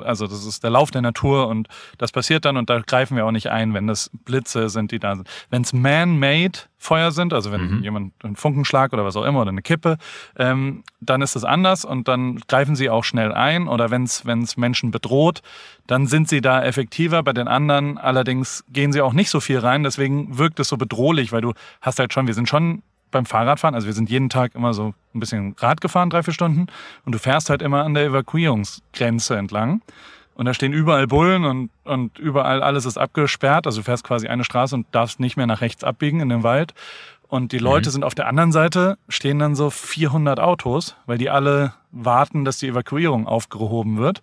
also das ist der Lauf der Natur und das passiert dann und da greifen wir auch nicht ein, wenn das Blitze sind, die da sind. Wenn es man-made Feuer sind, also wenn mhm. jemand einen Funkenschlag oder was auch immer oder eine Kippe, ähm, dann ist es anders und dann greifen sie auch schnell ein oder wenn es Menschen bedroht, dann sind sie da effektiver. Bei den anderen allerdings gehen sie auch nicht so viel rein, deswegen wirkt es so bedrohlich, weil du hast halt schon, wir sind schon beim Fahrradfahren, also wir sind jeden Tag immer so ein bisschen Rad gefahren, drei, vier Stunden und du fährst halt immer an der Evakuierungsgrenze entlang und da stehen überall Bullen und, und überall alles ist abgesperrt. Also du fährst quasi eine Straße und darfst nicht mehr nach rechts abbiegen in den Wald. Und die Leute mhm. sind auf der anderen Seite, stehen dann so 400 Autos, weil die alle warten, dass die Evakuierung aufgehoben wird.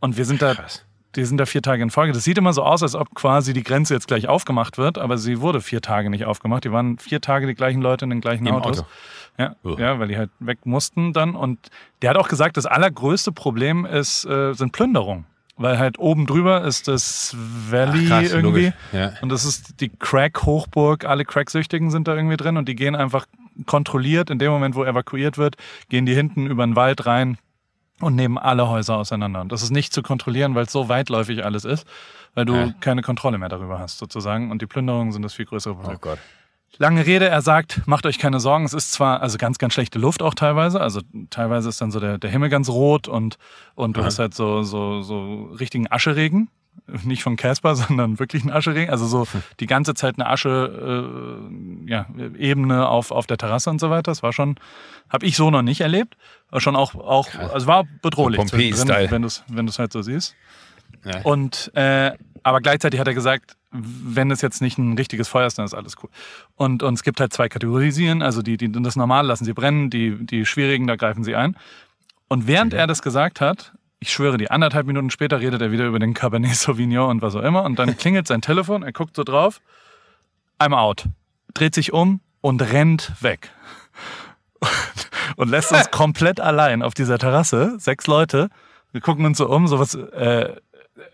Und wir sind da, Krass. die sind da vier Tage in Folge. Das sieht immer so aus, als ob quasi die Grenze jetzt gleich aufgemacht wird, aber sie wurde vier Tage nicht aufgemacht. Die waren vier Tage die gleichen Leute in den gleichen Im Autos. Auto. Ja, ja, weil die halt weg mussten dann. Und der hat auch gesagt, das allergrößte Problem ist, äh, sind Plünderungen weil halt oben drüber ist das Valley Ach, krass, irgendwie. Ja. Und das ist die Crack-Hochburg. Alle Cracksüchtigen sind da irgendwie drin und die gehen einfach kontrolliert. In dem Moment, wo evakuiert wird, gehen die hinten über den Wald rein und nehmen alle Häuser auseinander. Und das ist nicht zu kontrollieren, weil es so weitläufig alles ist, weil du ja. keine Kontrolle mehr darüber hast, sozusagen. Und die Plünderungen sind das viel größere Problem. Oh Gott. Lange Rede, er sagt, macht euch keine Sorgen, es ist zwar, also ganz, ganz schlechte Luft auch teilweise, also teilweise ist dann so der, der Himmel ganz rot und, und du hast halt so, so, so richtigen Ascheregen, nicht von Casper, (laughs) sondern wirklich ein Ascheregen. Also so (laughs) die ganze Zeit eine Asche-Ebene äh, ja, auf, auf der Terrasse und so weiter. Das war schon, habe ich so noch nicht erlebt. War schon auch, auch also war bedrohlich, so wenn du es wenn halt so siehst. Und, äh, aber gleichzeitig hat er gesagt, wenn es jetzt nicht ein richtiges Feuer ist, dann ist alles cool. Und, und es gibt halt zwei Kategorisieren, also die, die das Normale lassen sie brennen, die, die Schwierigen, da greifen sie ein. Und während ja. er das gesagt hat, ich schwöre, die anderthalb Minuten später redet er wieder über den Cabernet Sauvignon und was auch immer. Und dann (laughs) klingelt sein Telefon, er guckt so drauf, I'm out, dreht sich um und rennt weg. (laughs) und lässt uns (laughs) komplett allein auf dieser Terrasse, sechs Leute. Wir gucken uns so um, so was, äh,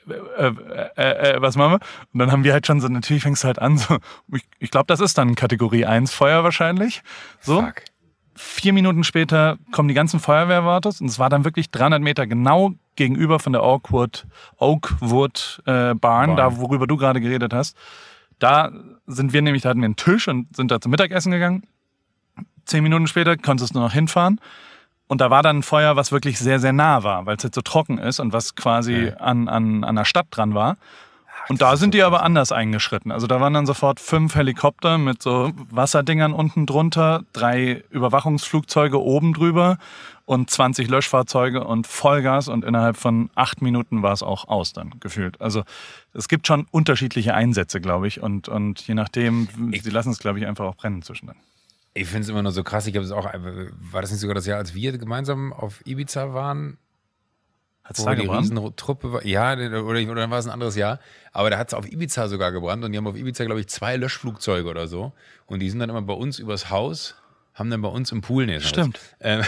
äh, äh, äh, äh, was machen wir? Und dann haben wir halt schon so, natürlich fängst du halt an, so, ich, ich glaube, das ist dann Kategorie 1 Feuer wahrscheinlich. So. Fuck. Vier Minuten später kommen die ganzen Feuerwehrwartes und es war dann wirklich 300 Meter genau gegenüber von der Oakwood, Oakwood äh, Barn, wow. da worüber du gerade geredet hast. Da sind wir nämlich, da hatten wir einen Tisch und sind da zum Mittagessen gegangen. Zehn Minuten später konntest du noch hinfahren. Und da war dann ein Feuer, was wirklich sehr, sehr nah war, weil es jetzt halt so trocken ist und was quasi okay. an, an, an der Stadt dran war. und da sind die aber anders eingeschritten. Also da waren dann sofort fünf Helikopter mit so Wasserdingern unten drunter, drei Überwachungsflugzeuge oben drüber und 20 Löschfahrzeuge und Vollgas und innerhalb von acht Minuten war es auch aus dann gefühlt. Also es gibt schon unterschiedliche Einsätze, glaube ich, und, und je nachdem, sie lassen es, glaube ich, einfach auch brennen zwischendurch. Ich finde es immer nur so krass. Ich habe es auch. Äh, war das nicht sogar das Jahr, als wir gemeinsam auf Ibiza waren? Hat es da die gebrannt? Riesentruppe war, ja, oder, oder dann war es ein anderes Jahr. Aber da hat es auf Ibiza sogar gebrannt und die haben auf Ibiza, glaube ich, zwei Löschflugzeuge oder so. Und die sind dann immer bei uns übers Haus haben dann bei uns im Pool näher. Stimmt. Ähm,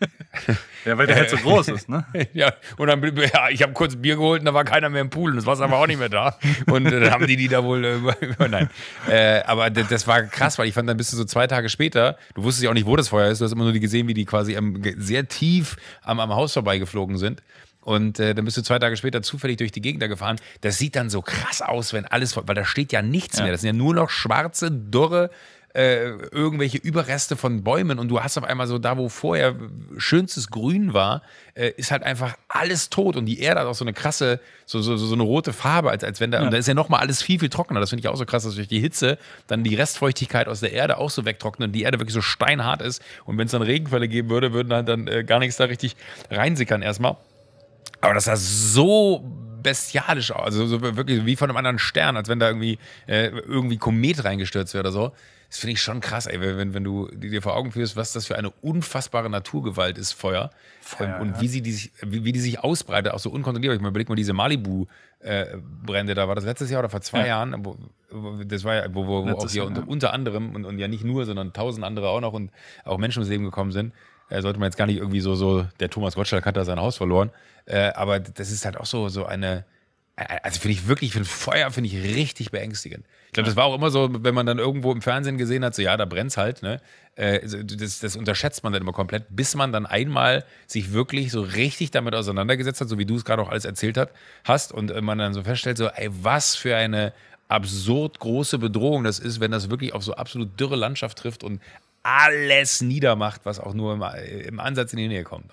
(laughs) ja, weil der halt so groß ist, ne? (laughs) ja, und dann, ja, ich habe kurz Bier geholt und da war keiner mehr im Pool und das Wasser war auch nicht mehr da. Und dann äh, haben die die da wohl äh, (laughs) über, über nein. Äh, aber das war krass, weil ich fand, dann bist du so zwei Tage später, du wusstest ja auch nicht, wo das Feuer ist, du hast immer nur die gesehen, wie die quasi am, sehr tief am, am Haus vorbeigeflogen sind. Und äh, dann bist du zwei Tage später zufällig durch die Gegend da gefahren. Das sieht dann so krass aus, wenn alles, weil da steht ja nichts ja. mehr. Das sind ja nur noch schwarze, dürre äh, irgendwelche Überreste von Bäumen und du hast auf einmal so da, wo vorher schönstes Grün war, äh, ist halt einfach alles tot und die Erde hat auch so eine krasse, so, so, so eine rote Farbe, als, als wenn da, ja. und da ist ja nochmal alles viel, viel trockener. Das finde ich auch so krass, dass durch die Hitze dann die Restfeuchtigkeit aus der Erde auch so wegtrocknet und die Erde wirklich so steinhart ist. Und wenn es dann Regenfälle geben würde, würden halt dann äh, gar nichts da richtig reinsickern erstmal. Aber das sah so bestialisch aus, also so wirklich wie von einem anderen Stern, als wenn da irgendwie, äh, irgendwie Komet reingestürzt wäre oder so. Das finde ich schon krass, ey, wenn, wenn du dir vor Augen führst, was das für eine unfassbare Naturgewalt ist, Feuer. Feuer ähm, und ja. wie, sie die sich, wie, wie, die sich ausbreitet, auch so unkontrolliert. Ich meine, überleg mal diese Malibu-Brände, äh, da war das letztes Jahr oder vor zwei ja. Jahren, wo, das war ja, wo, wo, wo auch hier unter, unter, anderem und, und ja nicht nur, sondern tausend andere auch noch und auch Menschen ums Leben gekommen sind äh, sollte man jetzt gar nicht irgendwie so, so der Thomas Gottschalk hat da sein Haus verloren. Äh, aber das ist halt auch so, so eine, also finde ich wirklich, finde Feuer finde ich richtig beängstigend. Ich glaube, das war auch immer so, wenn man dann irgendwo im Fernsehen gesehen hat, so ja, da brennt's halt, ne? Äh, das, das, unterschätzt man dann immer komplett, bis man dann einmal sich wirklich so richtig damit auseinandergesetzt hat, so wie du es gerade auch alles erzählt hat, hast und äh, man dann so feststellt, so, ey, was für eine absurd große Bedrohung das ist, wenn das wirklich auf so absolut dürre Landschaft trifft und alles niedermacht, was auch nur im, äh, im Ansatz in die Nähe kommt.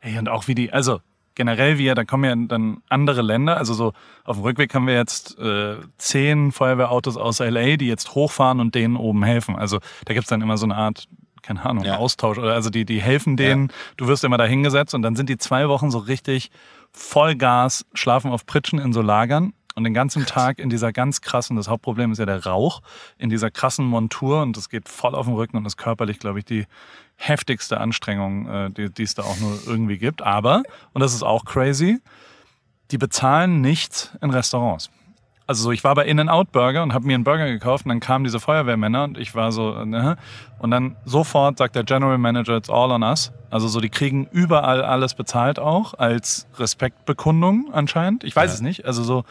Ey, und auch wie die, also generell wie ja, da kommen ja dann andere Länder. Also so auf dem Rückweg haben wir jetzt äh, zehn Feuerwehrautos aus LA, die jetzt hochfahren und denen oben helfen. Also da gibt es dann immer so eine Art, keine Ahnung, ja. Austausch. Oder also die, die helfen denen, ja. du wirst immer da hingesetzt und dann sind die zwei Wochen so richtig Vollgas, schlafen auf Pritschen in so Lagern und den ganzen Tag in dieser ganz krassen, das Hauptproblem ist ja der Rauch, in dieser krassen Montur und das geht voll auf den Rücken und ist körperlich, glaube ich, die heftigste Anstrengung, äh, die, die es da auch nur irgendwie gibt. Aber, und das ist auch crazy, die bezahlen nichts in Restaurants. Also so, ich war bei In-N-Out Burger und habe mir einen Burger gekauft und dann kamen diese Feuerwehrmänner und ich war so, ne? Und dann sofort sagt der General Manager, it's all on us. Also so, die kriegen überall alles bezahlt auch als Respektbekundung anscheinend. Ich weiß ja. es nicht. Also so,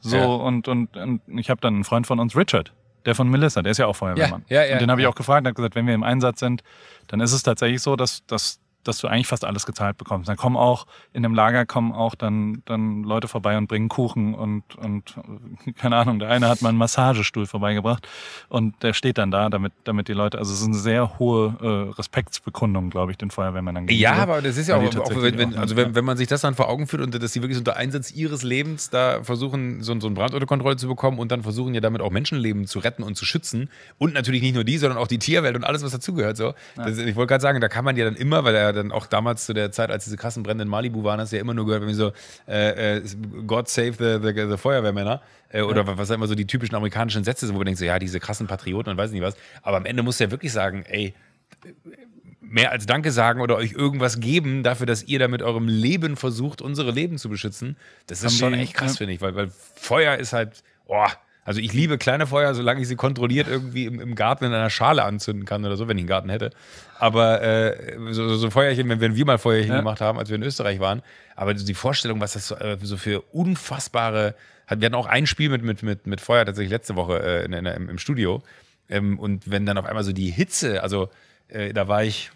so ja. und, und, und ich habe dann einen Freund von uns, Richard, der von Melissa, der ist ja auch Feuerwehrmann. Ja, ja, ja, und den habe ich auch gefragt und habe gesagt, wenn wir im Einsatz sind, dann ist es tatsächlich so, dass, dass dass du eigentlich fast alles gezahlt bekommst. Dann kommen auch, in dem Lager kommen auch dann, dann Leute vorbei und bringen Kuchen und, und (laughs) keine Ahnung, der eine hat mal einen Massagestuhl vorbeigebracht und der steht dann da, damit, damit die Leute, also es ist eine sehr hohe äh, Respektsbekundung, glaube ich, den Feuerwehrmännern gegenüber. Ja, aber das ist ja auch, auch, wenn, wenn, also wenn, wenn man sich das dann vor Augen führt und dass sie wirklich unter Einsatz ihres Lebens da versuchen, so, so unter Kontrolle zu bekommen und dann versuchen ja damit auch Menschenleben zu retten und zu schützen und natürlich nicht nur die, sondern auch die Tierwelt und alles, was dazugehört. So. Das, ich wollte gerade sagen, da kann man ja dann immer, weil er dann auch damals zu der Zeit, als diese krassen Brände in Malibu waren, hast du ja immer nur gehört, irgendwie so, äh, äh God save the, the, the Feuerwehrmänner. Äh, ja. Oder was auch immer so die typischen amerikanischen Sätze sind, wo man denkt, so, ja, diese krassen Patrioten und weiß nicht was. Aber am Ende musst du ja wirklich sagen, ey, mehr als Danke sagen oder euch irgendwas geben dafür, dass ihr da mit eurem Leben versucht, unsere Leben zu beschützen. Das, das ist schon echt krass, ja. finde ich, weil, weil Feuer ist halt, boah, also ich liebe kleine Feuer, solange ich sie kontrolliert irgendwie im, im Garten in einer Schale anzünden kann oder so, wenn ich einen Garten hätte. Aber äh, so, so, Feuerchen, wenn, wenn wir mal Feuerchen ja. gemacht haben, als wir in Österreich waren. Aber die Vorstellung, was das so, äh, so für unfassbare hat. Wir hatten auch ein Spiel mit, mit, mit, mit Feuer tatsächlich letzte Woche äh, in, in, im, im Studio. Ähm, und wenn dann auf einmal so die Hitze, also äh, da war ich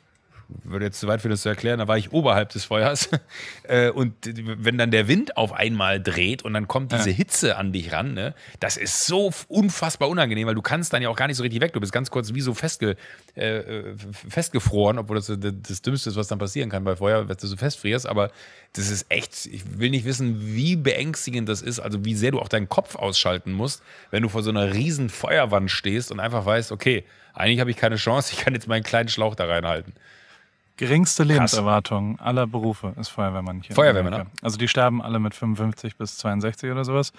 würde jetzt zu weit für das zu erklären, da war ich oberhalb des Feuers. (laughs) Äh, und wenn dann der Wind auf einmal dreht und dann kommt diese Hitze an dich ran, ne, das ist so unfassbar unangenehm, weil du kannst dann ja auch gar nicht so richtig weg. Du bist ganz kurz wie so festge, äh, äh, festgefroren, obwohl das das Dümmste ist, was dann passieren kann bei Feuer, wenn du so festfrierst. Aber das ist echt, ich will nicht wissen, wie beängstigend das ist, also wie sehr du auch deinen Kopf ausschalten musst, wenn du vor so einer riesen Feuerwand stehst und einfach weißt, okay, eigentlich habe ich keine Chance, ich kann jetzt meinen kleinen Schlauch da reinhalten. Geringste Lebenserwartung Krass. aller Berufe ist Feuerwehrmann hier. Feuerwehrmann, ja. Also die sterben alle mit 55 bis 62 oder sowas,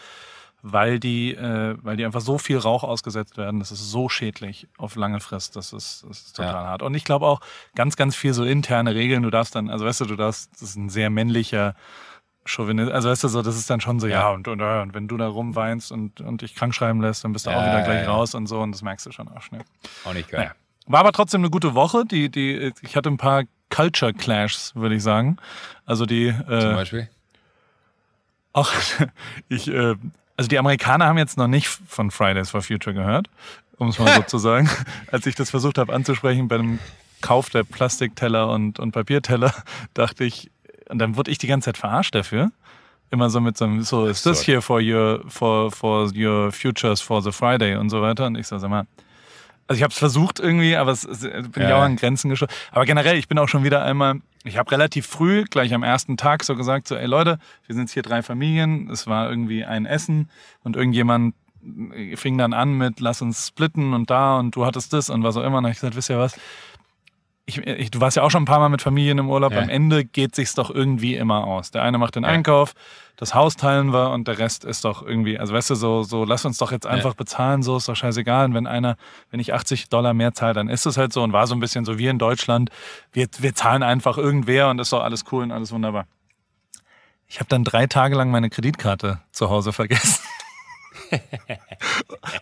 weil die, äh, weil die einfach so viel Rauch ausgesetzt werden. Das ist so schädlich auf lange Frist. Das ist, das ist total ja. hart. Und ich glaube auch ganz, ganz viel so interne Regeln. Du darfst dann, also weißt du, du darfst, das ist ein sehr männlicher Chauvinist, also weißt du so, das ist dann schon so, ja, ja und, und, und, wenn du da rumweinst und, und dich krank schreiben lässt, dann bist du ja, auch wieder gleich raus und so und das merkst du schon auch schnell. Auch nicht geil. Naja. War aber trotzdem eine gute Woche. Die, die, ich hatte ein paar Culture Clashes, würde ich sagen. Also die. Äh, Zum Beispiel? Ach, (laughs) ich. Äh, also die Amerikaner haben jetzt noch nicht von Fridays for Future gehört, um es mal so (laughs) zu sagen. Als ich das versucht habe anzusprechen bei einem Kauf der Plastikteller und, und Papierteller, (laughs) dachte ich, und dann wurde ich die ganze Zeit verarscht dafür. Immer so mit so einem, so, ist das hier for your, for, for your futures for the Friday und so weiter. Und ich so, sag mal, also ich habe es versucht irgendwie, aber es, es äh, bin ja. ich auch an Grenzen gestoßen. Aber generell, ich bin auch schon wieder einmal, ich habe relativ früh, gleich am ersten Tag so gesagt, so, ey Leute, wir sind hier drei Familien, es war irgendwie ein Essen und irgendjemand äh, fing dann an mit, lass uns splitten und da und du hattest das und was auch immer. Und ich gesagt, wisst ihr was, ich, ich, du warst ja auch schon ein paar Mal mit Familien im Urlaub. Ja. Am Ende geht sich's doch irgendwie immer aus. Der eine macht den ja. Einkauf, das Haus teilen wir und der Rest ist doch irgendwie, also weißt du, so, so lass uns doch jetzt einfach ja. bezahlen, so ist doch scheißegal. Und wenn einer, wenn ich 80 Dollar mehr zahle, dann ist es halt so und war so ein bisschen so wie in Deutschland. Wir, wir zahlen einfach irgendwer und ist doch alles cool und alles wunderbar. Ich habe dann drei Tage lang meine Kreditkarte zu Hause vergessen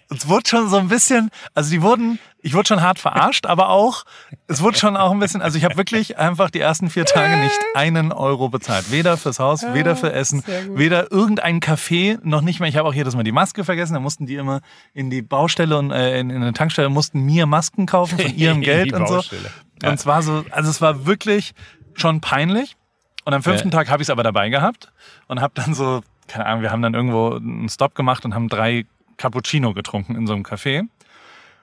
es wurde schon so ein bisschen, also die wurden, ich wurde schon hart verarscht, aber auch, es wurde schon auch ein bisschen, also ich habe wirklich einfach die ersten vier Tage nicht einen Euro bezahlt. Weder fürs Haus, weder für Essen, weder irgendeinen Kaffee, noch nicht mehr. Ich habe auch jedes Mal die Maske vergessen, da mussten die immer in die Baustelle und äh, in, in eine Tankstelle, mussten mir Masken kaufen von ihrem (laughs) Geld und so. Ja. Und zwar so, also es war wirklich schon peinlich. Und am fünften ja. Tag habe ich es aber dabei gehabt und habe dann so keine Ahnung, wir haben dann irgendwo einen Stop gemacht und haben drei Cappuccino getrunken in so einem Café.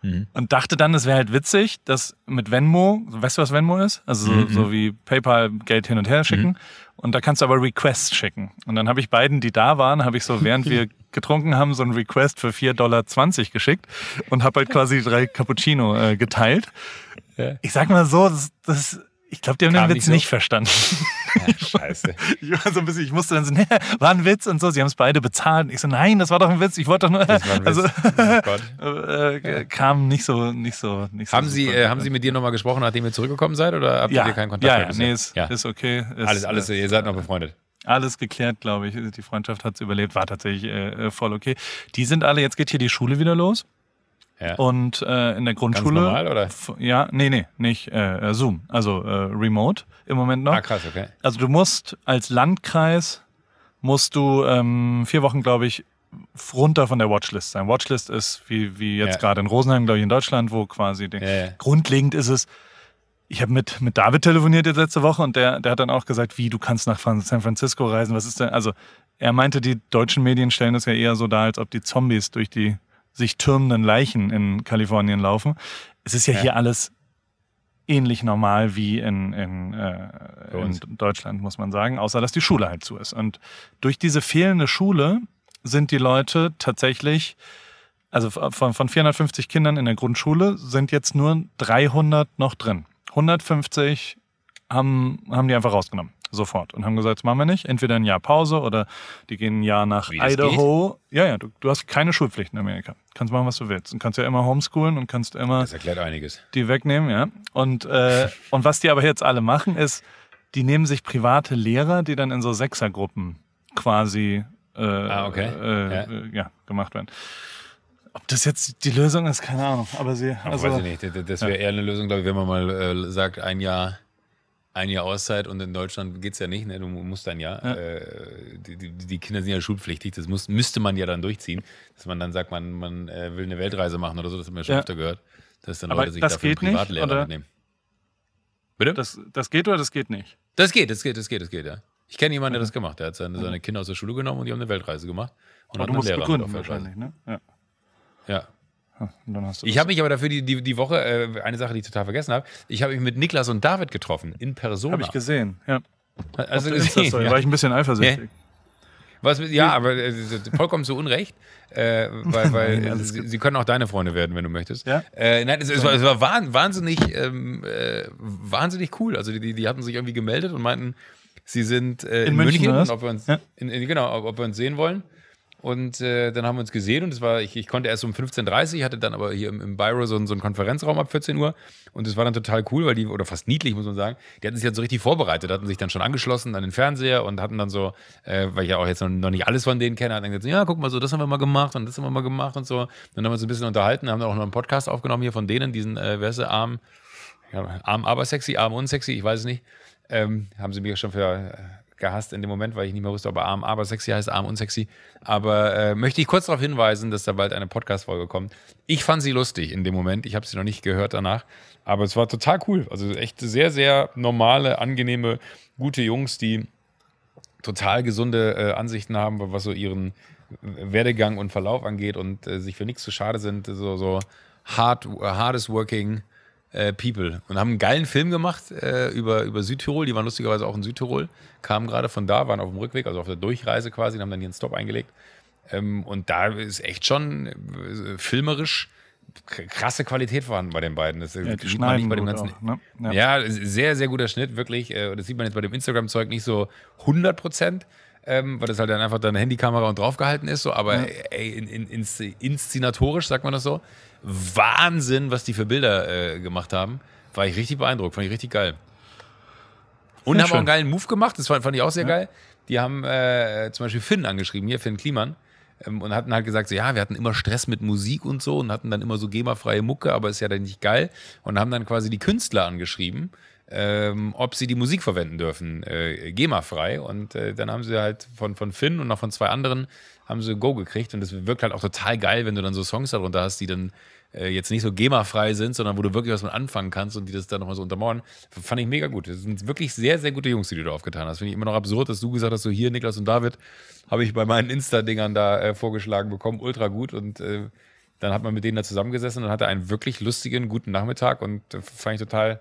Mhm. Und dachte dann, es wäre halt witzig, dass mit Venmo, weißt du, was Venmo ist? Also mhm, mhm. so, wie PayPal Geld hin und her schicken. Mhm. Und da kannst du aber Requests schicken. Und dann habe ich beiden, die da waren, habe ich so, während wir (laughs) getrunken haben, so einen Request für 4,20 Dollar geschickt und habe halt quasi drei Cappuccino äh, geteilt. Ja. Ich sag mal so, das, das ich glaube, die haben Kam den Witz nicht, so. nicht verstanden. Ja, scheiße. (laughs) Ich war so ein bisschen, ich musste dann so, ne, war ein Witz und so. Sie haben es beide bezahlt. ich so, nein, das war doch ein Witz. Ich wollte doch nur. (laughs) Also, oh (laughs) äh, äh, kam nicht so, nicht so, nicht haben so Sie, äh, haben Sie mit dir nochmal gesprochen, nachdem ihr zurückgekommen seid, oder habt ja. ihr keinen Kontakt ja, mehr? Ja, nee, ist, ja. ist okay. Ist, alles, alles, ist, äh, ihr seid noch befreundet. Alles geklärt, glaube ich. Die Freundschaft hat es überlebt, war tatsächlich äh, äh, voll okay. Die sind alle, jetzt geht hier die Schule wieder los. Und äh, in der Grundschule. Ganz normal, oder? Ja, nee, nee, nicht äh, äh, Zoom. Also äh, Remote im Moment noch. Ah, krass, okay. Also du musst als Landkreis musst du ähm, vier Wochen, glaube ich, runter von der Watchlist sein. Watchlist ist wie, wie jetzt ja. gerade in Rosenheim, glaube ich, in Deutschland, wo quasi ja, ja. grundlegend ist es, ich habe mit, mit David telefoniert jetzt letzte Woche und der, der hat dann auch gesagt, wie, du kannst nach San Francisco reisen, was ist denn? Also er meinte, die deutschen Medien stellen das ja eher so dar, als ob die Zombies durch die sich türmenden Leichen in Kalifornien laufen. Es ist ja, ja. hier alles ähnlich normal wie in, in, äh, in Deutschland, muss man sagen, außer dass die Schule halt zu ist. Und durch diese fehlende Schule sind die Leute tatsächlich, also von, von 450 Kindern in der Grundschule sind jetzt nur 300 noch drin. 150 haben, haben die einfach rausgenommen sofort und haben gesagt, das machen wir nicht. Entweder ein Jahr Pause oder die gehen ein Jahr nach Wie, Idaho. Ja, ja, du, du, hast keine Schulpflicht in Amerika. Kannst machen, was du willst. Und kannst ja immer homeschoolen und kannst immer. Das erklärt einiges. Die wegnehmen, ja. Und, äh, (laughs) und was die aber jetzt alle machen, ist, die nehmen sich private Lehrer, die dann in so Sechsergruppen quasi äh, ah, okay. äh, ja. Äh, ja, gemacht werden. Ob das jetzt die Lösung ist, keine Ahnung. Aber sie. Also, Ach, weiß also ich nicht. Das wäre ja. eher eine Lösung, glaube ich, wenn man mal äh, sagt, ein Jahr ein Jahr Auszeit und in Deutschland geht es ja nicht, ne? du musst dann ja, ja. Äh, die, die, die, Kinder sind ja schulpflichtig, das muss, müsste man ja dann durchziehen, dass man dann sagt, man, man äh, will eine Weltreise machen oder so, das haben wir schon ja. öfter gehört, dass dann Aber Leute sich dafür einen Privatlehrer nicht, mitnehmen. Bitte? Das, das geht oder das geht nicht? Das geht, das geht, das geht, das geht, ja. Ich kenne jemanden, der mhm. das gemacht hat. Der hat seine, seine, mhm. Kinder aus der Schule genommen und die haben eine Weltreise gemacht. Und Aber hat du musst Lehrer begründen wahrscheinlich, ne? Ja. ja ich habe mich aber dafür die, die, die Woche, äh, eine Sache, die ich total vergessen habe, ich habe mich mit Niklas und David getroffen, in Person. Habe ich gesehen, ja. Also gesehen, ja. war ich ein bisschen eifersüchtig. Was, ja, aber äh, vollkommen zu Unrecht, äh, weil, (laughs) weil nein, sie, sie, können auch deine Freunde werden, wenn du möchtest. Ja? Äh, nein, es, es, war, es war wahnsinnig, ähm, äh, wahnsinnig cool. Also die, die hatten sich irgendwie gemeldet und meinten, sie sind äh, in, in, München, München ob wir uns, ja? in, in, genau, ob wir uns sehen wollen. Und äh, dann haben wir uns gesehen und es war, ich, ich konnte erst um 15.30 Uhr, hatte dann aber hier im, im Biro so, so einen Konferenzraum ab 14 Uhr und es war dann total cool, weil die, oder fast niedlich, muss man sagen, die hatten sich dann so richtig vorbereitet, hatten sich dann schon angeschlossen an den Fernseher und hatten dann so, äh, weil ich ja auch jetzt noch, noch nicht alles von denen kenne, hatten dann gesagt, ja, guck mal, so das haben wir mal gemacht und das haben wir mal gemacht und so. dann haben wir uns ein bisschen unterhalten, haben dann auch noch einen Podcast aufgenommen hier von denen, diesen, äh, wer ist der, arm, ja, arm aber sexy, arm unsexy, ich weiß es nicht. Ähm, haben sie mir schon für äh, gehasst in dem Moment, weil ich nicht mehr wusste, ob er arm, aber sexy heißt arm und sexy. Aber äh, möchte ich kurz darauf hinweisen, dass da bald eine Podcast-Folge kommt. Ich fand sie lustig in dem Moment. Ich habe sie noch nicht gehört danach. Aber es war total cool. Also echt sehr, sehr normale, angenehme, gute Jungs, die total gesunde äh, Ansichten haben, was so ihren Werdegang und Verlauf angeht und äh, sich für nichts zu schade sind. So, so hard, hardest working äh, People und haben einen geilen Film gemacht äh, über, über Südtirol. Die waren lustigerweise auch in Südtirol, kamen gerade von da, waren auf dem Rückweg, also auf der Durchreise quasi, und haben dann hier einen Stop eingelegt. Ähm, und da ist echt schon äh, filmerisch krasse Qualität vorhanden bei den beiden. Das äh, ja, sieht man nicht bei dem ganzen. Auch, ne? ja. ja. sehr, sehr guter Schnitt, wirklich. Äh, das sieht man jetzt bei dem Instagram-Zeug nicht so 100 Prozent. Ähm, weil das halt dann einfach deine Handykamera und draufgehalten ist, so, aber ja. ey, äh, in, in, inszenatorisch, sagt man das so, Wahnsinn, was die für Bilder äh, gemacht haben. War ich richtig beeindruckt, fand ich richtig geil. Und haben schön. auch einen geilen Move gemacht, das fand, fand ich auch sehr ja. geil. Die haben äh, zum Beispiel Finn angeschrieben, hier Finn Kliman, ähm, und hatten halt gesagt, so ja, wir hatten immer Stress mit Musik und so und hatten dann immer so GEMA-freie Mucke, aber ist ja dann nicht geil. Und haben dann quasi die Künstler angeschrieben ähm, ob sie die Musik verwenden dürfen, äh, GEMA-frei. Und äh, dann haben sie halt von, von Finn und noch von zwei anderen haben sie Go gekriegt. Und das wirkt halt auch total geil, wenn du dann so Songs darunter hast, die dann äh, jetzt nicht so GEMA-frei sind, sondern wo du wirklich was mit anfangen kannst und die das dann nochmal so untermauern. Fand ich mega gut. Das sind wirklich sehr, sehr gute Jungs, die du da aufgetan hast. Finde ich immer noch absurd, dass du gesagt hast, so hier, Niklas und David, habe ich bei meinen Insta-Dingern da äh, vorgeschlagen bekommen. Ultra gut und äh, dann hat man mit denen da zusammengesessen und hatte einen wirklich lustigen, guten Nachmittag und äh, fand ich total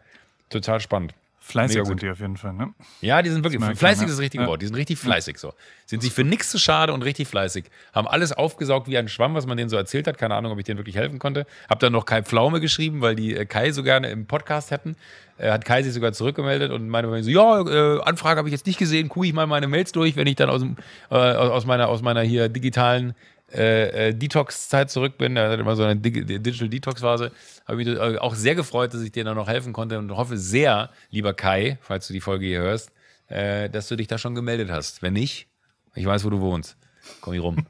Total spannend. Fleißig Mega sind die auf jeden Fall, ne? Ja, die sind wirklich fleißig ne? ist das richtige ja. Wort. Die sind richtig fleißig so. Sind sich für nichts zu schade und richtig fleißig. Haben alles aufgesaugt wie ein Schwamm, was man denen so erzählt hat. Keine Ahnung, ob ich denen wirklich helfen konnte. Hab dann noch Kai Pflaume geschrieben, weil die äh, Kai so gerne im Podcast hatten. Äh, hat Kai sich sogar zurückgemeldet und meine so, ja, äh, Anfrage habe ich jetzt nicht gesehen, Kuh ich mal meine Mails durch, wenn ich dann aus, dem, äh, aus, meiner, aus meiner hier digitalen äh, äh, Detox-Zeit zurück bin, da hatte immer so eine Digital Detox-Phase, habe ich mich äh, auch sehr gefreut, dass ich dir da noch helfen konnte und hoffe sehr, lieber Kai, falls du die Folge hier hörst, äh, dass du dich da schon gemeldet hast. Wenn nicht, ich weiß, wo du wohnst. Komm hier rum.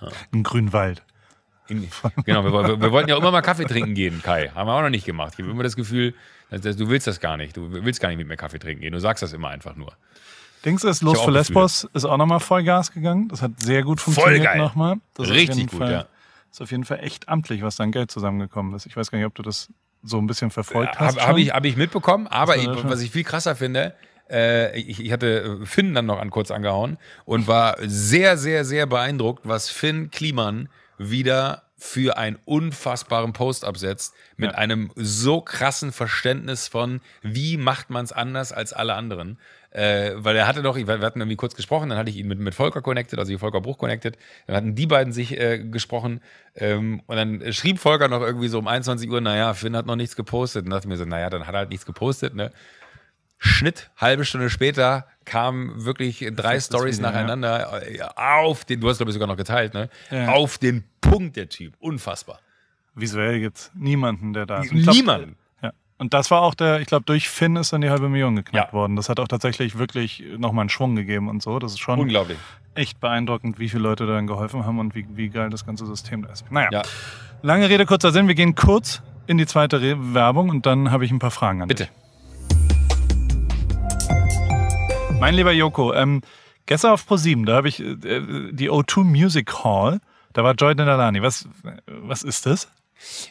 Ja. (laughs) Im Grünwald. In, genau, wir, wir, wollten ja immer mal Kaffee trinken gehen, Kai. Haben wir auch noch nicht gemacht. Ich habe immer das Gefühl, dass, dass, du willst das gar nicht. Du willst gar nicht mit mir Kaffee trinken gehen. Du sagst das immer einfach nur. Dings ist, Los für Lesbos ist auch nochmal Vollgas gegangen. Das hat sehr gut funktioniert nochmal. Richtig gut, Fall, ja. Ist auf jeden Fall echt amtlich, was da an Geld zusammengekommen ist. Ich weiß gar nicht, ob du das so ein bisschen verfolgt äh, hast. Habe hab ich, hab ich mitbekommen, aber ich, was ich viel krasser finde, äh, ich, ich, hatte Finn dann noch an kurz angehauen und war sehr, sehr, sehr beeindruckt, was Finn Kliman wieder für einen unfassbaren Post absetzt, mit ja. einem so krassen Verständnis von, wie macht man es anders als alle anderen. Äh, weil er hatte doch, wir hatten irgendwie kurz gesprochen, dann hatte ich ihn mit, mit Volker connected, also Volker Bruch connected. Dann hatten die beiden sich äh, gesprochen ähm, und dann schrieb Volker noch irgendwie so um 21 Uhr, naja, Finn hat noch nichts gepostet. Und dachte mir so, naja, dann hat er halt nichts gepostet, ne? Schnitt, halbe Stunde später kamen wirklich drei Stories nacheinander ja. Äh, auf den, du hast glaube ich sogar noch geteilt, ne? Ja. Auf den Punkt der Typ. Unfassbar. Visuell gibt es niemanden, der da ist. Niemanden. Und das war auch der, ich glaube, durch Finn ist dann die halbe Million geknackt ja. worden. Das hat auch tatsächlich wirklich nochmal einen Schwung gegeben und so. Das ist schon Unglaublich. echt beeindruckend, wie viele Leute dann geholfen haben und wie, wie geil das ganze System da ist. Naja, ja. lange Rede, kurzer Sinn. Wir gehen kurz in die zweite Re Werbung und dann habe ich ein paar Fragen an Bitte. dich. Bitte. Mein lieber Joko, ähm, gestern auf ProSieben, da habe ich äh, die O2 Music Hall, da war Joy Denalani. Was, was ist das?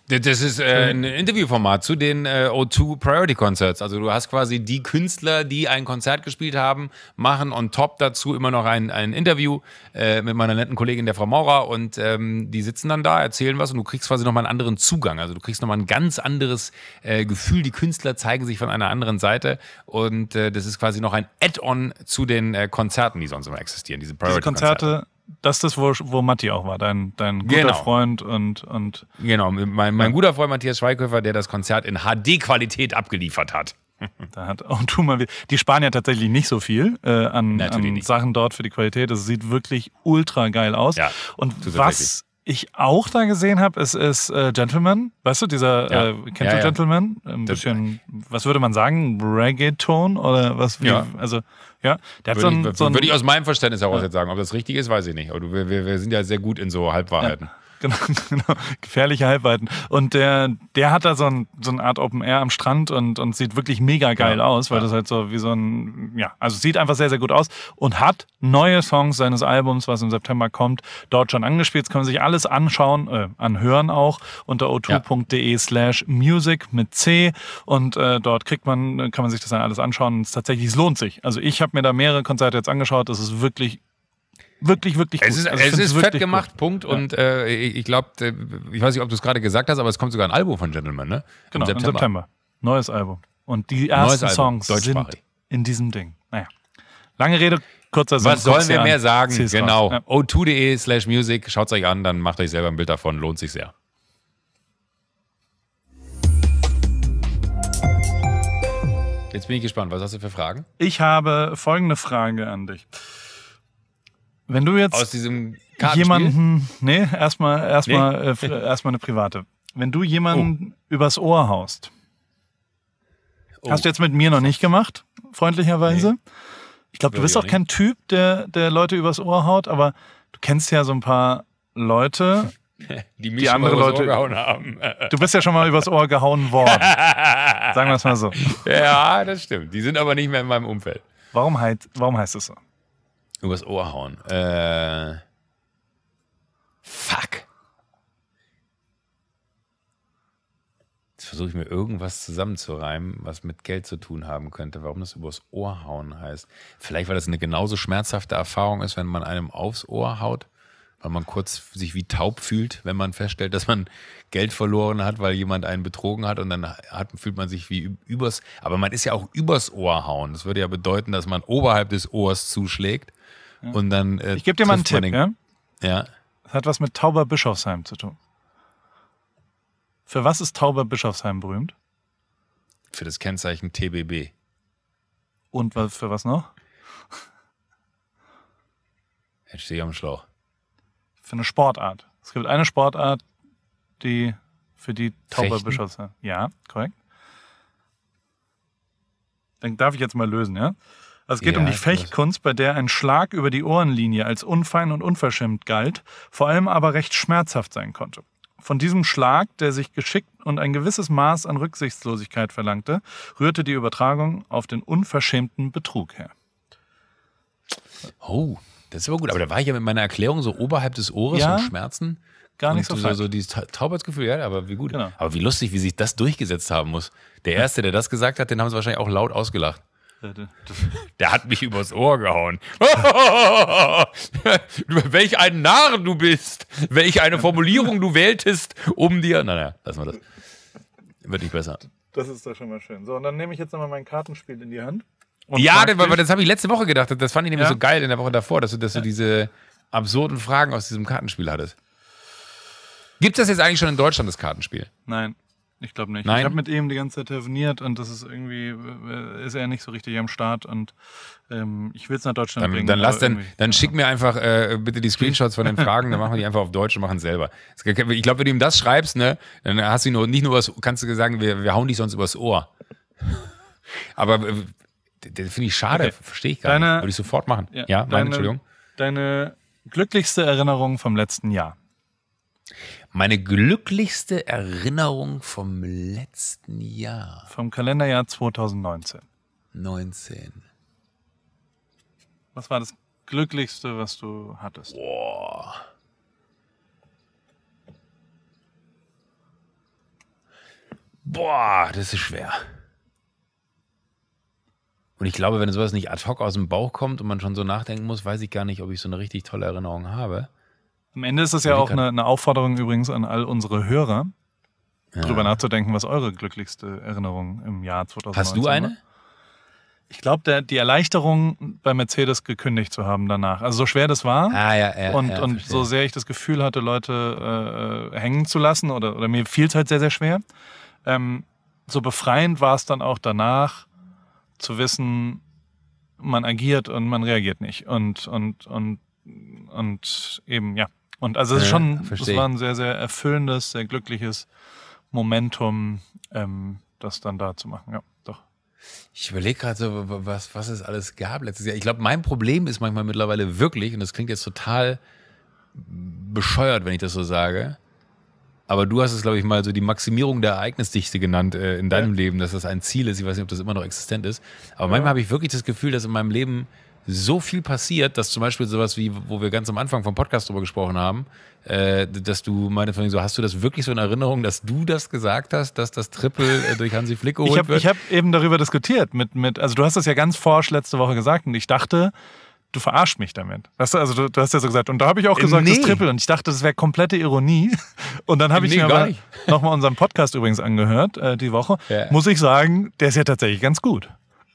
Das ist äh, ein Interviewformat zu den äh, O2 Priority Concerts. Also du hast quasi die Künstler, die ein Konzert gespielt haben, machen on top dazu immer noch ein, ein Interview äh, mit meiner netten Kollegin, der Frau Maurer. Und ähm, die sitzen dann da, erzählen was und du kriegst quasi nochmal einen anderen Zugang. Also du kriegst nochmal ein ganz anderes äh, Gefühl. Die Künstler zeigen sich von einer anderen Seite. Und äh, das ist quasi noch ein Add-on zu den äh, Konzerten, die sonst immer existieren, diese Priority Konzerte. Diese Konzerte das ist das, wo, wo Matti auch war, dein, dein guter genau. Freund und, und. Genau, mein, mein guter Freund Matthias Schweiköfer, der das Konzert in HD-Qualität abgeliefert hat. (laughs) Da hat auch du mal die Spanier tatsächlich nicht so viel äh, an, an Sachen dort für die Qualität. Das sieht wirklich ultra geil aus. Ja, und was ich auch da gesehen habe, es ist äh, Gentleman, weißt du, dieser ja. äh, kennst ja, du Gentleman? Ein bisschen, was würde man sagen, Reggaeton oder was? Wie, also ja, der hat so, ein, so Würde ich aus meinem Verständnis heraus ja. jetzt sagen. Ob das richtig ist, weiß ich nicht. Aber wir, wir, wir sind ja sehr gut in so Halbwahrheiten. Ja. Genau, (laughs) genau, gefährliche Halbweiten. Und der, der hat da so, ein, so eine Art Open Air am Strand und, und sieht wirklich mega geil ja, aus, weil ja. das halt so wie so ein, ja, also sieht einfach sehr, sehr gut aus und hat neue Songs seines Albums, was im September kommt, dort schon angespielt. Das kann man sich alles anschauen, äh, anhören auch unter o2.de slash music mit C und äh, dort kriegt man, kann man sich das dann alles anschauen es tatsächlich, es lohnt sich. Also ich habe mir da mehrere Konzerte jetzt angeschaut, das ist wirklich wirklich, wirklich gut. Es ist, also es ist fett gemacht, gut. Punkt. Ja. Und äh, ich glaube, äh, ich weiß nicht, ob du es gerade gesagt hast, aber es kommt sogar ein Album von Gentleman, ne? Genau, Im September. Im September. Neues Album. Und die ersten Album, Songs sind in diesem Ding. Naja. Lange Rede, kurzer Satz. Was sollen wir mehr an. sagen? Ziel's genau. Ja. o2.de slash music. Schaut es euch an, dann macht euch selber ein Bild davon. Lohnt sich sehr. Jetzt bin ich gespannt. Was hast du für Fragen? Ich habe folgende Frage an dich. Wenn du jetzt aus diesem jemanden, nee, erstmal erstmal nee. äh, erstmal eine private. Wenn du jemanden oh. übers Ohr haust, oh. hast du jetzt mit mir noch nicht gemacht, freundlicherweise. Nee. Ich glaube, du bist auch kein Typ, der der Leute übers Ohr haut, aber du kennst ja so ein paar Leute, (laughs) die mich die andere übers Leute Ohr gehauen haben. du bist ja schon mal übers Ohr gehauen worden. (laughs) Sagen wir es mal so. Ja, das stimmt. Die sind aber nicht mehr in meinem Umfeld. Warum, heißt, warum heißt es so? Übers Ohr hauen. Äh, fuck. Jetzt versuche ich mir irgendwas zusammenzureimen, was mit Geld zu tun haben könnte. Warum das übers Ohr hauen heißt. Vielleicht, weil das eine genauso schmerzhafte Erfahrung ist, wenn man einem aufs Ohr haut, weil man kurz sich wie taub fühlt, wenn man feststellt, dass man Geld verloren hat, weil jemand einen betrogen hat und dann hat, fühlt man sich wie übers. Aber man ist ja auch übers Ohr hauen. Das würde ja bedeuten, dass man oberhalb des Ohrs zuschlägt. Und dann. Äh, ich gebe dir mal einen Tipp, den, ja? ja. Das hat was mit Tauber Bischofsheim zu tun. Für was ist Tauber Bischofsheim berühmt? Für das Kennzeichen TBB. Und was, für was noch? (laughs) Jetzt stehe ich am Schlauch. Für eine Sportart. Es gibt eine Sportart, die für die Tauber Bischofsheim. Ja, korrekt. Dann darf ich jetzt mal lösen, ja? es geht ja, um die Fechtkunst, bei der ein Schlag über die Ohrenlinie als unfein und unverschämt galt, vor allem aber recht schmerzhaft sein konnte. Von diesem Schlag, der sich geschickt und ein gewisses Maß an Rücksichtslosigkeit verlangte, rührte die Übertragung auf den unverschämten Betrug her. Oh, das ist aber gut. Aber da war ich ja mit meiner Erklärung so oberhalb des Ohres ja, und Schmerzen. Gar nicht und so, so, so dieses Taubheitsgefühl, ja, aber wie gut. Genau. Aber wie lustig, wie sich das durchgesetzt haben muss. Der Erste, der das gesagt hat, den haben sie wahrscheinlich auch laut ausgelacht. (laughs) Der hat mich übers Ohr gehauen. (laughs) Welch ein Narr du bist! Welch eine Formulierung du wähltest, um dir. Naja, lassen wir das. Wird nicht besser. Das ist doch schon mal schön. So, und dann nehme ich jetzt nochmal mein Kartenspiel in die Hand. Ja, das, das habe ich letzte Woche gedacht. Das fand ich nämlich ja. so geil in der Woche davor, dass du, dass du diese absurden Fragen aus diesem Kartenspiel hattest. Gibt es das jetzt eigentlich schon in Deutschland, das Kartenspiel? Nein. Ich glaube nicht. Nein? Ich habe mit ihm die ganze Zeit telefoniert und das ist irgendwie, äh, ist er nicht so richtig am Start und ähm, ich will es nach Deutschland dann, bringen. Dann, lass den, dann schick mir einfach äh, bitte die Screenshots von den (laughs) Fragen, dann machen wir die einfach auf Deutsch und machen es selber. Ich glaube, wenn du ihm das schreibst, ne, dann hast du nur, nicht nur was, kannst du sagen, wir, wir hauen dich sonst übers Ohr. (laughs) Aber äh, das finde ich schade, okay. verstehe ich gar deine, nicht. Würde ich sofort machen. Ja, ja meine, Entschuldigung. Deine glücklichste Erinnerung vom letzten Jahr. Meine glücklichste Erinnerung vom letzten Jahr. Vom Kalenderjahr 2019. 19. Was war das glücklichste, was du hattest? Boah. Boah, das ist schwer. Und ich glaube, wenn sowas nicht ad hoc aus dem Bauch kommt und man schon so nachdenken muss, weiß ich gar nicht, ob ich so eine richtig tolle Erinnerung habe. Am Ende ist es ja auch eine, eine Aufforderung übrigens an all unsere Hörer, ja. drüber nachzudenken, was eure glücklichste Erinnerung im Jahr 2019 Hast du eine? War. Ich glaube, die Erleichterung bei Mercedes gekündigt zu haben danach. Also so schwer das war ah, ja, ja, und, ja, und so sehr ich das Gefühl hatte, Leute äh, äh hängen zu lassen oder, oder mir fiel es halt sehr, sehr schwer. Ähm, so befreiend war es dann auch danach zu wissen, man agiert und man reagiert nicht. Und, und, und, und eben, ja, und also es ist schon, es war ein sehr, sehr erfüllendes, sehr glückliches Momentum, ähm, das dann da zu machen, ja, doch. Ich überlege gerade so, was, was es alles gab letztes Jahr. Ich glaube, mein Problem ist manchmal mittlerweile wirklich, und das klingt jetzt total bescheuert, wenn ich das so sage, aber du hast es, glaube ich, mal so die Maximierung der Ereignisdichte genannt äh, in deinem ja. Leben, dass das ein Ziel ist. Ich weiß nicht, ob das immer noch existent ist. Aber ja. manchmal habe ich wirklich das Gefühl, dass in meinem Leben so viel passiert, dass zum Beispiel sowas wie, wo wir ganz am Anfang vom Podcast drüber gesprochen haben, äh, dass du meine Familie so, hast du das wirklich so in Erinnerung, dass du das gesagt hast, dass das Triple äh, durch Hansi Flick geholt ich hab, wird? Ich habe eben darüber diskutiert mit, mit, also du hast das ja ganz forsch letzte Woche gesagt und ich dachte, du verarschst mich damit. Weißt du, also du, du, hast ja so gesagt, und da habe ich auch äh, gesagt, nee. das Triple. Und ich dachte, das wäre komplette Ironie. (laughs) Und dann habe nee, ich mir aber nochmal unseren Podcast übrigens angehört, äh, die Woche. Ja. Muss ich sagen, der ist ja tatsächlich ganz gut.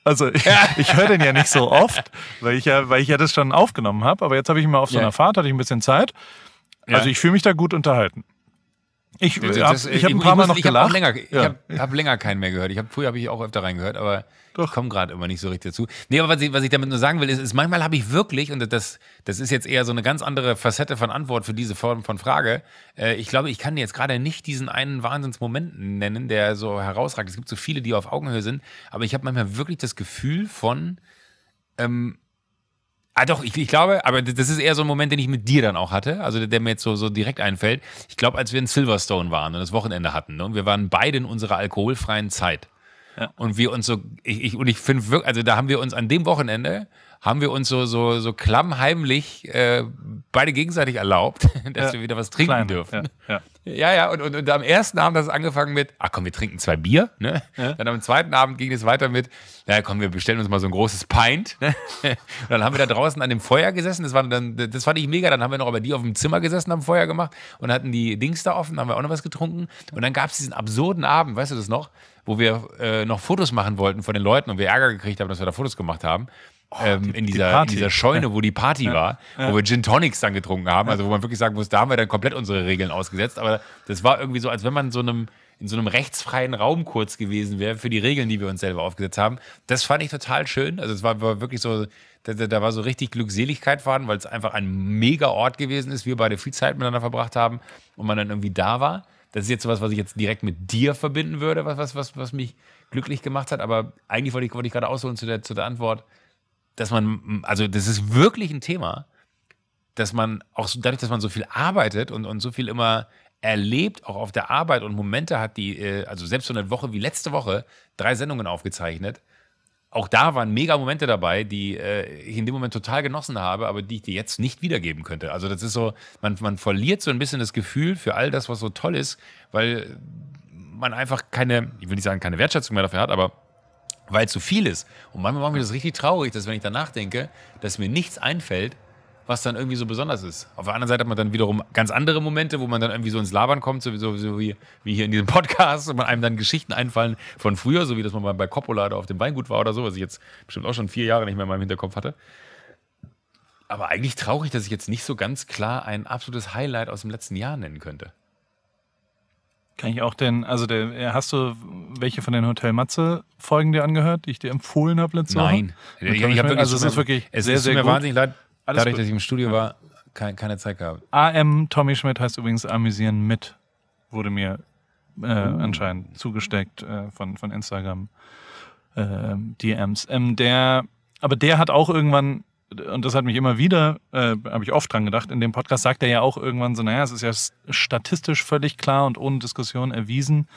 Also ich, ja. ich höre den ja nicht so oft, weil ich ja, weil ich ja das schon aufgenommen habe. Aber jetzt habe ich mal auf so einer ja. Fahrt, hatte ich ein bisschen Zeit. Also ich fühle mich da gut unterhalten. Ich, äh, habe ein paar Mal noch ich gelacht. Länger, ich habe hab länger keinen mehr gehört. Ich hab, früher habe ich auch öfter reingehört, aber Doch. ich komme gerade immer nicht so richtig dazu. Nee, aber was ich, was ich damit nur sagen will, ist, ist manchmal habe ich wirklich, und das, das ist jetzt eher so eine ganz andere Facette von Antwort für diese Form von Frage, äh, ich glaube, ich kann jetzt gerade nicht diesen einen Wahnsinnsmoment nennen, der so herausragt. Es gibt so viele, die auf Augenhöhe sind, aber ich habe manchmal wirklich das Gefühl von... Ähm, Ah, doch, ich, ich, glaube, aber das ist eher so ein Moment, den ich mit dir dann auch hatte, also der, der mir jetzt so, so direkt einfällt. Ich glaube, als wir in Silverstone waren und das Wochenende hatten, ne, und wir waren beide in unserer alkoholfreien Zeit. Ja. Und wir uns so, ich, ich und ich finde wirklich, also da haben wir uns an dem Wochenende, haben wir uns so, so, so klammheimlich äh, beide gegenseitig erlaubt, (laughs) dass ja. wir wieder was trinken Kleine, dürfen. Ja, ja, ja, und, und, und am ersten Abend hat es angefangen mit, ach komm, wir trinken zwei Bier. Ne? Ja. Dann am zweiten Abend ging es weiter mit, na komm, wir bestellen uns mal so ein großes Pint. Ne? Und dann haben wir da draußen an dem Feuer gesessen. Das, war dann, das fand ich mega. Dann haben wir noch über die auf dem Zimmer gesessen, haben Feuer gemacht und hatten die Dings da offen, haben wir auch noch was getrunken. Und dann gab es diesen absurden Abend, weißt du das noch? wo wir äh, noch Fotos machen wollten von den Leuten und wir Ärger gekriegt haben, dass wir da Fotos gemacht haben. Oh, ähm, die, in, dieser, die in, dieser, Scheune, wo die Party ja. war, ja. wo wir Gin Tonics dann getrunken haben, also wo man wirklich sagen muss, da haben wir dann komplett unsere Regeln ausgesetzt, aber das war irgendwie so, als wenn man so einem, in so einem rechtsfreien Raum kurz gewesen wäre für die Regeln, die wir uns selber aufgesetzt haben. Das fand ich total schön, also es war, war wirklich so, da, da, war so richtig Glückseligkeit vorhanden, weil es einfach ein mega Ort gewesen ist, wir beide viel Zeit miteinander verbracht haben und man dann irgendwie da war. Das ist jetzt sowas, was ich jetzt direkt mit dir verbinden würde, was, was, was, was mich glücklich gemacht hat, aber eigentlich wollte ich, wollte ich gerade ausholen zu der, zu der Antwort, dass man, also das ist wirklich ein Thema, dass man auch so, dadurch, dass man so viel arbeitet und, und so viel immer erlebt, auch auf der Arbeit und Momente hat, die, äh, also selbst so eine Woche wie letzte Woche, drei Sendungen aufgezeichnet. Auch da waren mega Momente dabei, die äh, ich in dem Moment total genossen habe, aber die ich dir jetzt nicht wiedergeben könnte. Also, das ist so, man, man verliert so ein bisschen das Gefühl für all das, was so toll ist, weil man einfach keine, ich will nicht sagen, keine Wertschätzung mehr dafür hat, aber weil zu viel ist. Und manchmal macht mich das richtig traurig, dass wenn ich danach denke, dass mir nichts einfällt, was dann irgendwie so besonders ist. Auf der anderen Seite hat man dann wiederum ganz andere Momente, wo man dann irgendwie so ins Labern kommt, so, so wie, wie hier in diesem (laughs) Podcast, und man einem dann Geschichten einfallen von früher, so wie dass man bei Coppola auf dem Weingut war oder so, was ich jetzt bestimmt auch schon vier Jahre nicht mehr in meinem Hinterkopf hatte. Aber eigentlich traurig, dass ich jetzt nicht so ganz klar ein absolutes Highlight aus dem letzten Jahr nennen könnte. Kann ich auch denn, also der, äh, hast du welche von den Hotel Matze Folgen dir angehört, die ich dir empfohlen habe letzte Nein. Woche? Nein. Ich, ich hab, also es ist wirklich es sehr, ist sehr mir gut. wahnsinnig leid, Alles dadurch, gut. dass ich im Studio war, keine, keine Zeit gehabt. AM Tommy Schmidt heißt übrigens Amüsieren mit, wurde mir äh, oh. anscheinend zugesteckt äh, von, von Instagram äh, DMs. Ähm, der, aber der hat auch irgendwann und das hat mich immer wieder, äh, habe ich oft dran gedacht, in dem Podcast sagt er ja auch irgendwann so, naja, es ist ja statistisch völlig klar und ohne Diskussion erwiesen,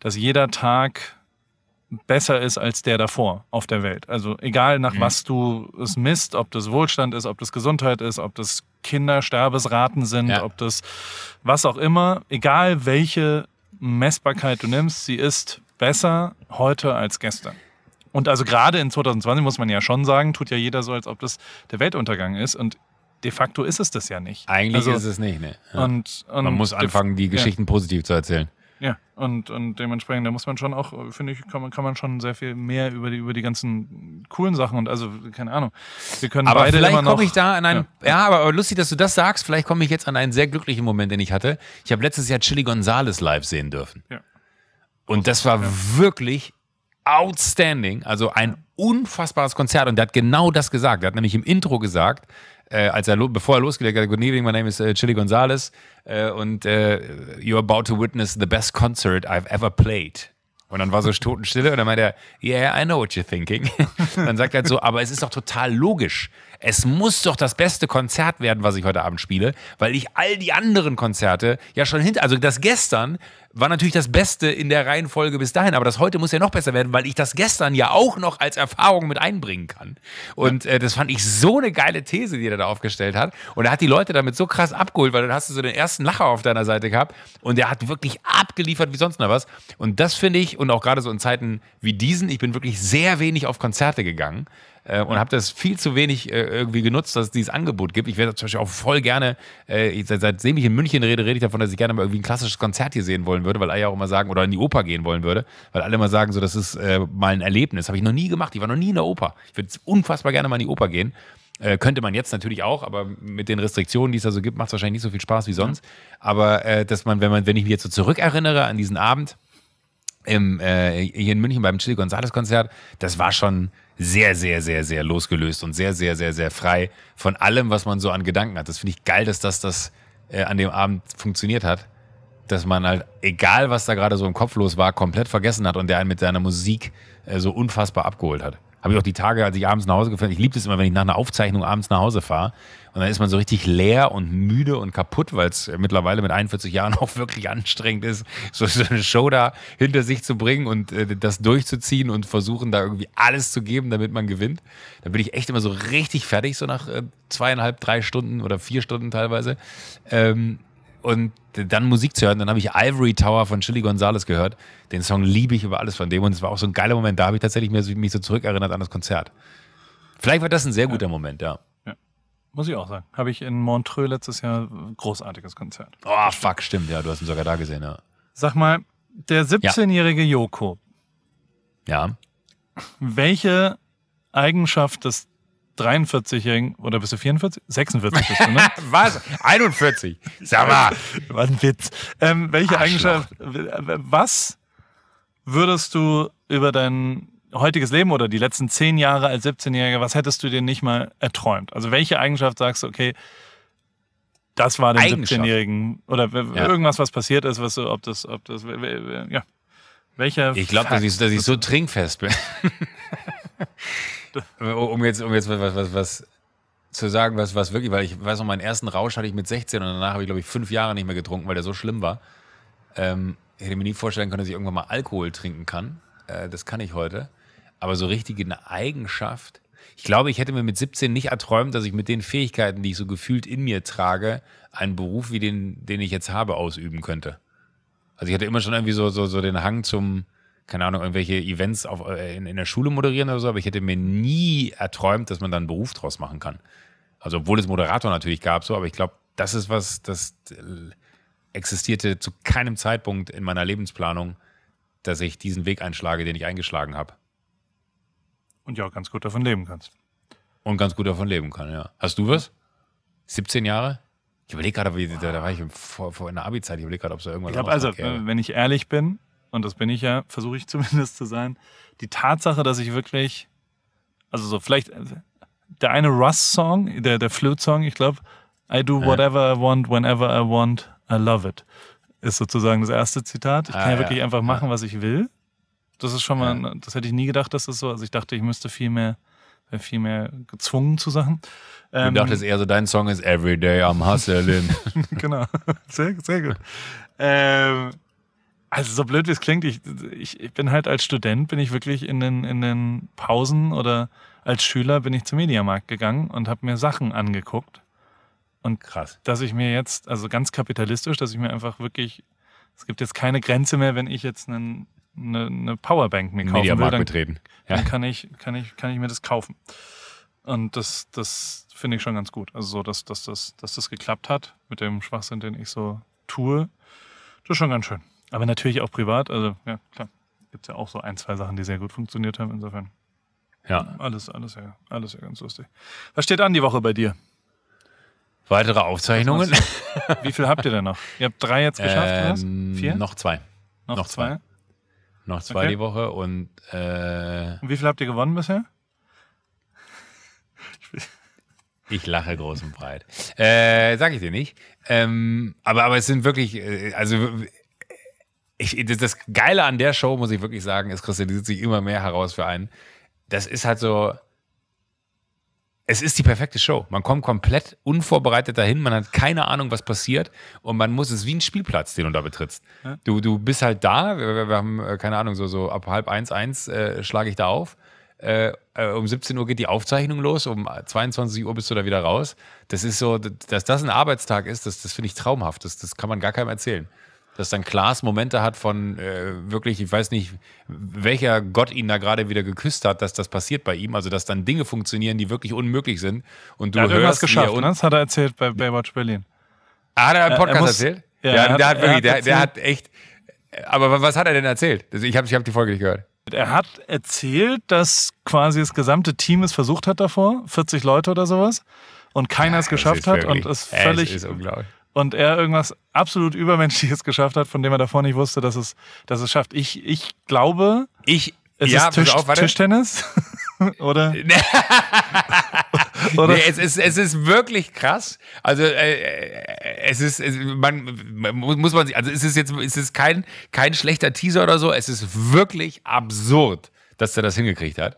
dass jeder Tag besser ist als der davor auf der Welt. Also egal nach mhm. was du es misst, ob das Wohlstand ist, ob das Gesundheit ist, ob das Kindersterbesraten sind, ja. ob das was auch immer, egal welche Messbarkeit du nimmst, sie ist besser heute als gestern. Und also gerade in 2020 muss man ja schon sagen, tut ja jeder so, als ob das der Weltuntergang ist. Und de facto ist es das ja nicht. Eigentlich also, ist es nicht, ne? Ja. Und, und man muss anfangen, die Geschichten ja. positiv zu erzählen. Ja, und, und dementsprechend, da muss man schon auch, finde ich, kann man, kann man schon sehr viel mehr über die, über die ganzen coolen Sachen und also, keine Ahnung. Wir können aber beide vielleicht komme ich da an einen, ja, ja aber, aber, lustig, dass du das sagst, vielleicht komme ich jetzt an einen sehr glücklichen Moment, den ich hatte. Ich habe letztes Jahr Chili Gonzales live sehen dürfen. Ja. Und das war ja. wirklich outstanding, also ein unfassbares Konzert. Und der hat genau das gesagt. Er hat nämlich im Intro gesagt, äh, als er bevor er losgelegt hat, Good evening, my name is uh, Chili Gonzalez äh, und äh, you're about to witness the best concert I've ever played. Und dann war so Totenstille und dann meinte er, yeah, I know what you're thinking. (laughs) dann sagt er halt so, aber es ist doch total logisch es muss doch das beste Konzert werden, was ich heute Abend spiele, weil ich all die anderen Konzerte ja schon hinter, also das gestern war natürlich das Beste in der Reihenfolge bis dahin, aber das heute muss ja noch besser werden, weil ich das gestern ja auch noch als Erfahrung mit einbringen kann. Und äh, das fand ich so eine geile These, die er da aufgestellt hat. Und er hat die Leute damit so krass abgeholt, weil dann hast du so den ersten Lacher auf deiner Seite gehabt und der hat wirklich abgeliefert wie sonst noch was. Und das finde ich, und auch gerade so in Zeiten wie diesen, ich bin wirklich sehr wenig auf Konzerte gegangen. Äh, und habe das viel zu wenig äh, irgendwie genutzt, dass es dieses Angebot gibt. Ich wäre zum Beispiel auch voll gerne, äh, seit, seitdem ich in München rede, rede ich davon, dass ich gerne mal irgendwie ein klassisches Konzert hier sehen wollen würde, weil alle ja auch immer sagen, oder in die Oper gehen wollen würde, weil alle immer sagen, so, das ist äh, mal ein Erlebnis. Habe ich noch nie gemacht. Ich war noch nie in der Oper. Ich würde unfassbar gerne mal in die Oper gehen. Äh, könnte man jetzt natürlich auch, aber mit den Restriktionen, die es da so gibt, macht es wahrscheinlich nicht so viel Spaß wie sonst. Aber äh, dass man, wenn man, wenn ich mich jetzt so zurückerinnere an diesen Abend im, äh, hier in München beim Chili Gonzales Konzert, das war schon, sehr, sehr, sehr, sehr losgelöst und sehr, sehr, sehr, sehr frei von allem, was man so an Gedanken hat. Das finde ich geil, dass das, das äh, an dem Abend funktioniert hat. Dass man halt, egal was da gerade so im Kopf los war, komplett vergessen hat und der einen mit seiner Musik äh, so unfassbar abgeholt hat. Habe ich auch die Tage, als ich abends nach Hause gefahren ich liebe es immer, wenn ich nach einer Aufzeichnung abends nach Hause fahre. Und dann ist man so richtig leer und müde und kaputt, weil es äh, mittlerweile mit 41 Jahren (laughs) auch wirklich anstrengend ist, so, eine Show da hinter sich zu bringen und äh, das durchzuziehen und versuchen, da irgendwie alles zu geben, damit man gewinnt. Da bin ich echt immer so richtig fertig, so nach äh, zweieinhalb, drei Stunden oder vier Stunden teilweise. Ähm, und dann Musik zu hören, dann habe ich Ivory Tower von Chili Gonzales gehört. Den Song liebe ich über alles von dem und es war auch so ein geiler Moment. Da habe ich tatsächlich mehr, mich so zurückerinnert an das Konzert. Vielleicht war das ein sehr guter ja. Moment, ja. ja. Muss ich auch sagen. Habe ich in Montreux letztes Jahr ein äh, großartiges Konzert. Oh, fuck, stimmt, ja. Du hast ihn sogar da gesehen, ja. Sag mal, der 17-jährige Joko. Ja. Welche Eigenschaft des 43-Jährigen, oder bist du 44? 46 bist du, ne? (laughs) Was? 41? Sag mal. (laughs) War ein Witz. Ähm, welche Eigenschaft, was würdest du über dein heutiges Leben oder die letzten zehn Jahre als 17-Jähriger, was hättest du dir nicht mal erträumt? Also welche Eigenschaft sagst du, okay, das war dem 17-Jährigen oder ja. irgendwas, was passiert ist, was so, ob das, ob das, ja. Welcher ich glaube, dass ich, dass ich so trinkfest bin. (laughs) um jetzt, um jetzt was, was, was zu sagen, was, was wirklich, weil ich weiß noch, meinen ersten Rausch hatte ich mit 16 und danach habe ich, glaube ich, fünf Jahre nicht mehr getrunken, weil der so schlimm war. Ähm, ich hätte mir nie vorstellen können, dass ich irgendwann mal Alkohol trinken kann. Äh, das kann ich heute. Aber so richtig eine Eigenschaft. Ich glaube, ich hätte mir mit 17 nicht erträumt, dass ich mit den Fähigkeiten, die ich so gefühlt in mir trage, einen Beruf wie den, den ich jetzt habe, ausüben könnte. Also ich hatte immer schon irgendwie so, so, so den Hang zum, keine Ahnung, irgendwelche Events auf, äh, in, in, der Schule moderieren oder so, aber ich hätte mir nie erträumt, dass man da einen Beruf draus machen kann. Also, obwohl es Moderator natürlich gab, so, aber ich glaube, das ist was, das äh, existierte zu keinem Zeitpunkt in meiner Lebensplanung, dass ich diesen Weg einschlage, den ich eingeschlagen habe. Und ja, ganz gut davon leben kannst. Und ganz gut davon leben kann, ja. Hast du was? 17 Jahre? Ich überlege gerade, wow. da, da, war ich vor, vor in Abi-Zeit, ich überlege gerade, ob es da irgendwas Ich glaube, also, wenn ich ehrlich bin, und das bin ich ja, (laughs) versuche ich zumindest zu sein, die Tatsache, dass ich wirklich, also so vielleicht äh, der eine Russ-Song, der, der Flute-Song, ich glaube, I do whatever I want, whenever I want, I love it, ist sozusagen das erste Zitat. Ich ah, kann ja wirklich einfach machen, was ich will. Das ist schon mal, das hätte ich nie gedacht, dass das so, also ich dachte, ich müsste viel mehr viel mehr gezwungen zu Sachen. Ich ähm, dachtest eher so, dein Song ist Everyday I'm Hustling. (laughs) genau, (laughs) sehr, sehr gut. Ähm, also so blöd wie es klingt, ich, ich bin halt als Student, bin ich wirklich in den, in den Pausen oder als Schüler bin ich zum Mediamarkt gegangen und habe mir Sachen angeguckt. Und krass, dass ich mir jetzt, also ganz kapitalistisch, dass ich mir einfach wirklich, es gibt jetzt keine Grenze mehr, wenn ich jetzt einen, eine, eine Powerbank mir kaufen Mediamarkt will, dann, betreten. Ja. dann kann ich, kann ich, kann ich mir das kaufen. Und das, das finde ich schon ganz gut. Also so, dass, dass, dass, dass das geklappt hat mit dem Schwachsinn, den ich so tue, das ist schon ganz schön. Aber natürlich auch privat, also ja, klar. Gibt es ja auch so ein, zwei Sachen, die sehr gut funktioniert haben, insofern. Ja. Alles, alles ja, alles ja ganz lustig. Was steht an die Woche bei dir? Weitere Aufzeichnungen. Wie viel habt ihr denn noch? Ihr habt drei jetzt geschafft, ähm, was? Vier? Noch zwei. Noch, noch zwei. zwei. Noch zwei okay. die Woche und, äh, und wie viel habt ihr gewonnen bisher? (laughs) Ich lache groß und breit. Äh, sag ich dir nicht. Ähm, aber, aber es sind wirklich, äh, also ich, das Geile an der Show, muss ich wirklich sagen, ist, Christian, die kristallisiert sich immer mehr heraus für einen. Das ist halt so, es ist die perfekte Show. Man kommt komplett unvorbereitet dahin, man hat keine Ahnung, was passiert und man muss es wie ein Spielplatz, den du da betrittst. Du, du bist halt da, wir, wir haben, äh, keine Ahnung, so, so ab halb eins, eins äh, schlage ich da auf. Äh, äh um 17 Uhr geht die Aufzeichnung los, um 22 Uhr bist du da wieder raus. Das ist so, dass das ein Arbeitstag ist, das, das finde ich traumhaft. Das, das kann man gar keinem erzählen dass dann Klaas Momente hat von äh, wirklich, ich weiß nicht, welcher Gott ihn da gerade wieder geküsst hat, dass das passiert bei ihm. Also, dass dann Dinge funktionieren, die wirklich unmöglich sind. Und du hat hörst irgendwas geschafft, ne? Das hat er erzählt bei Baywatch Berlin. Ah, hat er einen äh, Podcast er muss, erzählt? Ja, ja der, hat, hat wirklich, hat der, der hat echt. Aber was hat er denn erzählt? Also, ich habe ich hab die Folge nicht gehört. Er hat erzählt, dass quasi das gesamte Team es versucht hat davor, 40 Leute oder sowas, und keiner ja, es geschafft hat. Wirklich, und es völlig. Es ist unglaublich und er irgendwas absolut Übermenschliches geschafft hat, von dem er davor nicht wusste, dass es, dass es schafft. Ich, ich glaube, ich, es ja, ist Tisch, auf, Tischtennis. (laughs) Oder? (laughs) Oder? Nee, es, ist, es ist wirklich krass. Also äh, äh es ist, es, man, muss man sich, also es ist jetzt, es ist kein, kein schlechter Teaser oder so, es ist wirklich absurd, dass er das hingekriegt hat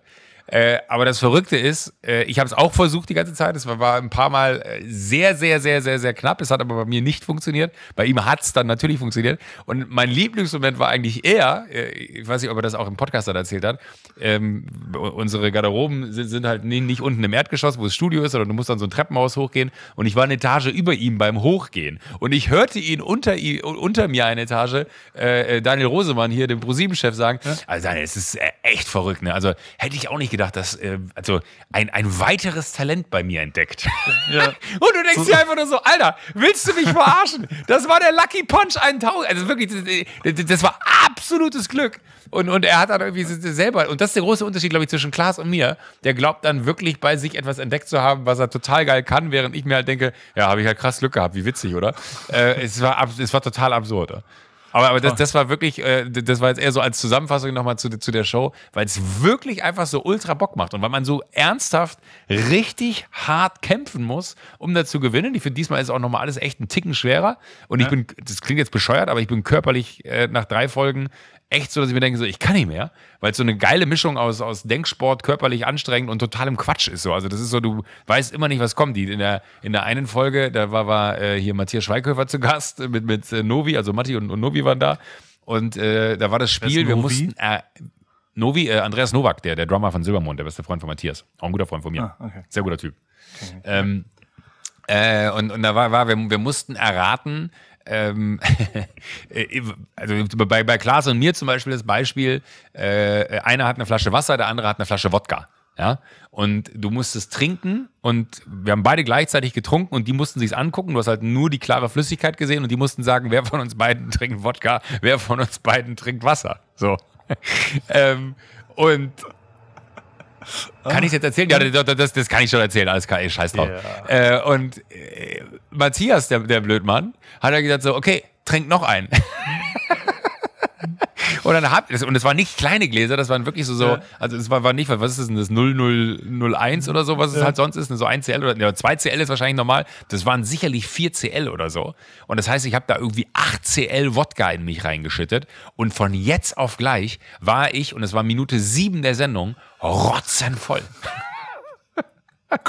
aber das Verrückte ist, äh, ich habe es auch versucht die ganze Zeit. Es war, war ein paar Mal sehr, sehr, sehr, sehr, sehr knapp. Es hat aber bei mir nicht funktioniert. Bei ihm hat es dann natürlich funktioniert. Und mein Lieblingsmoment war eigentlich er, äh, ich weiß nicht, ob er das auch im Podcast dann erzählt hat, ähm, unsere Garderoben sind, sind halt nicht, nicht unten im Erdgeschoss, wo das Studio ist, sondern du musst dann so ein Treppenhaus hochgehen. Und ich war eine Etage über ihm beim Hochgehen. Und ich hörte ihn unter, unter mir eine Etage, Daniel Rosemann hier, dem ProSieben-Chef, sagen, ja? also Daniel, es ist echt verrückt. Ne? Also hätte ich auch nicht gedacht, dass äh, also ein, ein weiteres Talent bei mir entdeckt. Ja. (laughs) Und du denkst so. dir einfach nur so, Alter, willst du mich verarschen? Das war der Lucky Punch 1000. Also wirklich, das, das war absolutes Glück. Und, und er hat dann irgendwie selber, und das ist der große Unterschied, glaube ich, zwischen Klaas und mir. Der glaubt dann wirklich bei sich etwas entdeckt zu haben, was er total geil kann, während ich mir halt denke, ja, habe ich halt krass Glück gehabt, wie witzig, oder? Äh, es, war, es war total absurd. Oder? Aber, aber das, oh. das war wirklich, äh, das war jetzt eher so als Zusammenfassung nochmal zu, zu der Show, weil es wirklich einfach so ultra Bock macht und weil man so ernsthaft richtig hart kämpfen muss, um da zu gewinnen. Ich finde, diesmal ist auch nochmal alles echt ein Ticken schwerer. Und ja. ich bin, das klingt jetzt bescheuert, aber ich bin körperlich äh, nach drei Folgen echt so, dass ich mir denke, so, ich kann nicht mehr, weil es so eine geile Mischung aus, aus Denksport, körperlich anstrengend und totalem Quatsch ist. So. Also das ist so, du weißt immer nicht, was kommt. in der, in der einen Folge, da war, war äh, hier Matthias Schweighöfer zu Gast mit, mit äh, Novi, also Matti und, und, Novi waren da. Und äh, da war das Spiel, wir mussten. Äh, Novi, äh, Andreas Nowak, der, der Drummer von Silbermond, der beste Freund von Matthias. Auch ein guter Freund von mir. Ah, okay. Sehr guter Typ. Okay. Ähm, äh, und, und da war, war wir, wir mussten erraten, ähm, (laughs) äh, also bei, bei Klaas und mir zum Beispiel das Beispiel, äh, äh, einer hat eine Flasche Wasser, der andere hat eine Flasche Wodka. Ja, und du musstest trinken und wir haben beide gleichzeitig getrunken und die mussten sich angucken. Du hast halt nur die klare Flüssigkeit gesehen und die mussten sagen, wer von uns beiden (laughs) trinkt Wodka, wer von uns beiden trinkt Wasser. So. (laughs) ähm, und kann ich es jetzt erzählen? Ja, das, das, kann ich schon erzählen, alles klar, ey, scheiß drauf. Yeah. Äh, und äh, Matthias, der, der Blödmann, hat ja gesagt so, okay, trink noch einen. Und dann habt Und es waren nicht kleine Gläser, das waren wirklich so, so also es war, war nicht, was ist denn das, 0001 oder so, was es ja. halt sonst ist, so 1CL oder 2CL ist wahrscheinlich normal. Das waren sicherlich 4CL oder so. Und das heißt, ich habe da irgendwie 8CL Wodka in mich reingeschüttet. Und von jetzt auf gleich war ich, und es war Minute 7 der Sendung, rotzenvoll.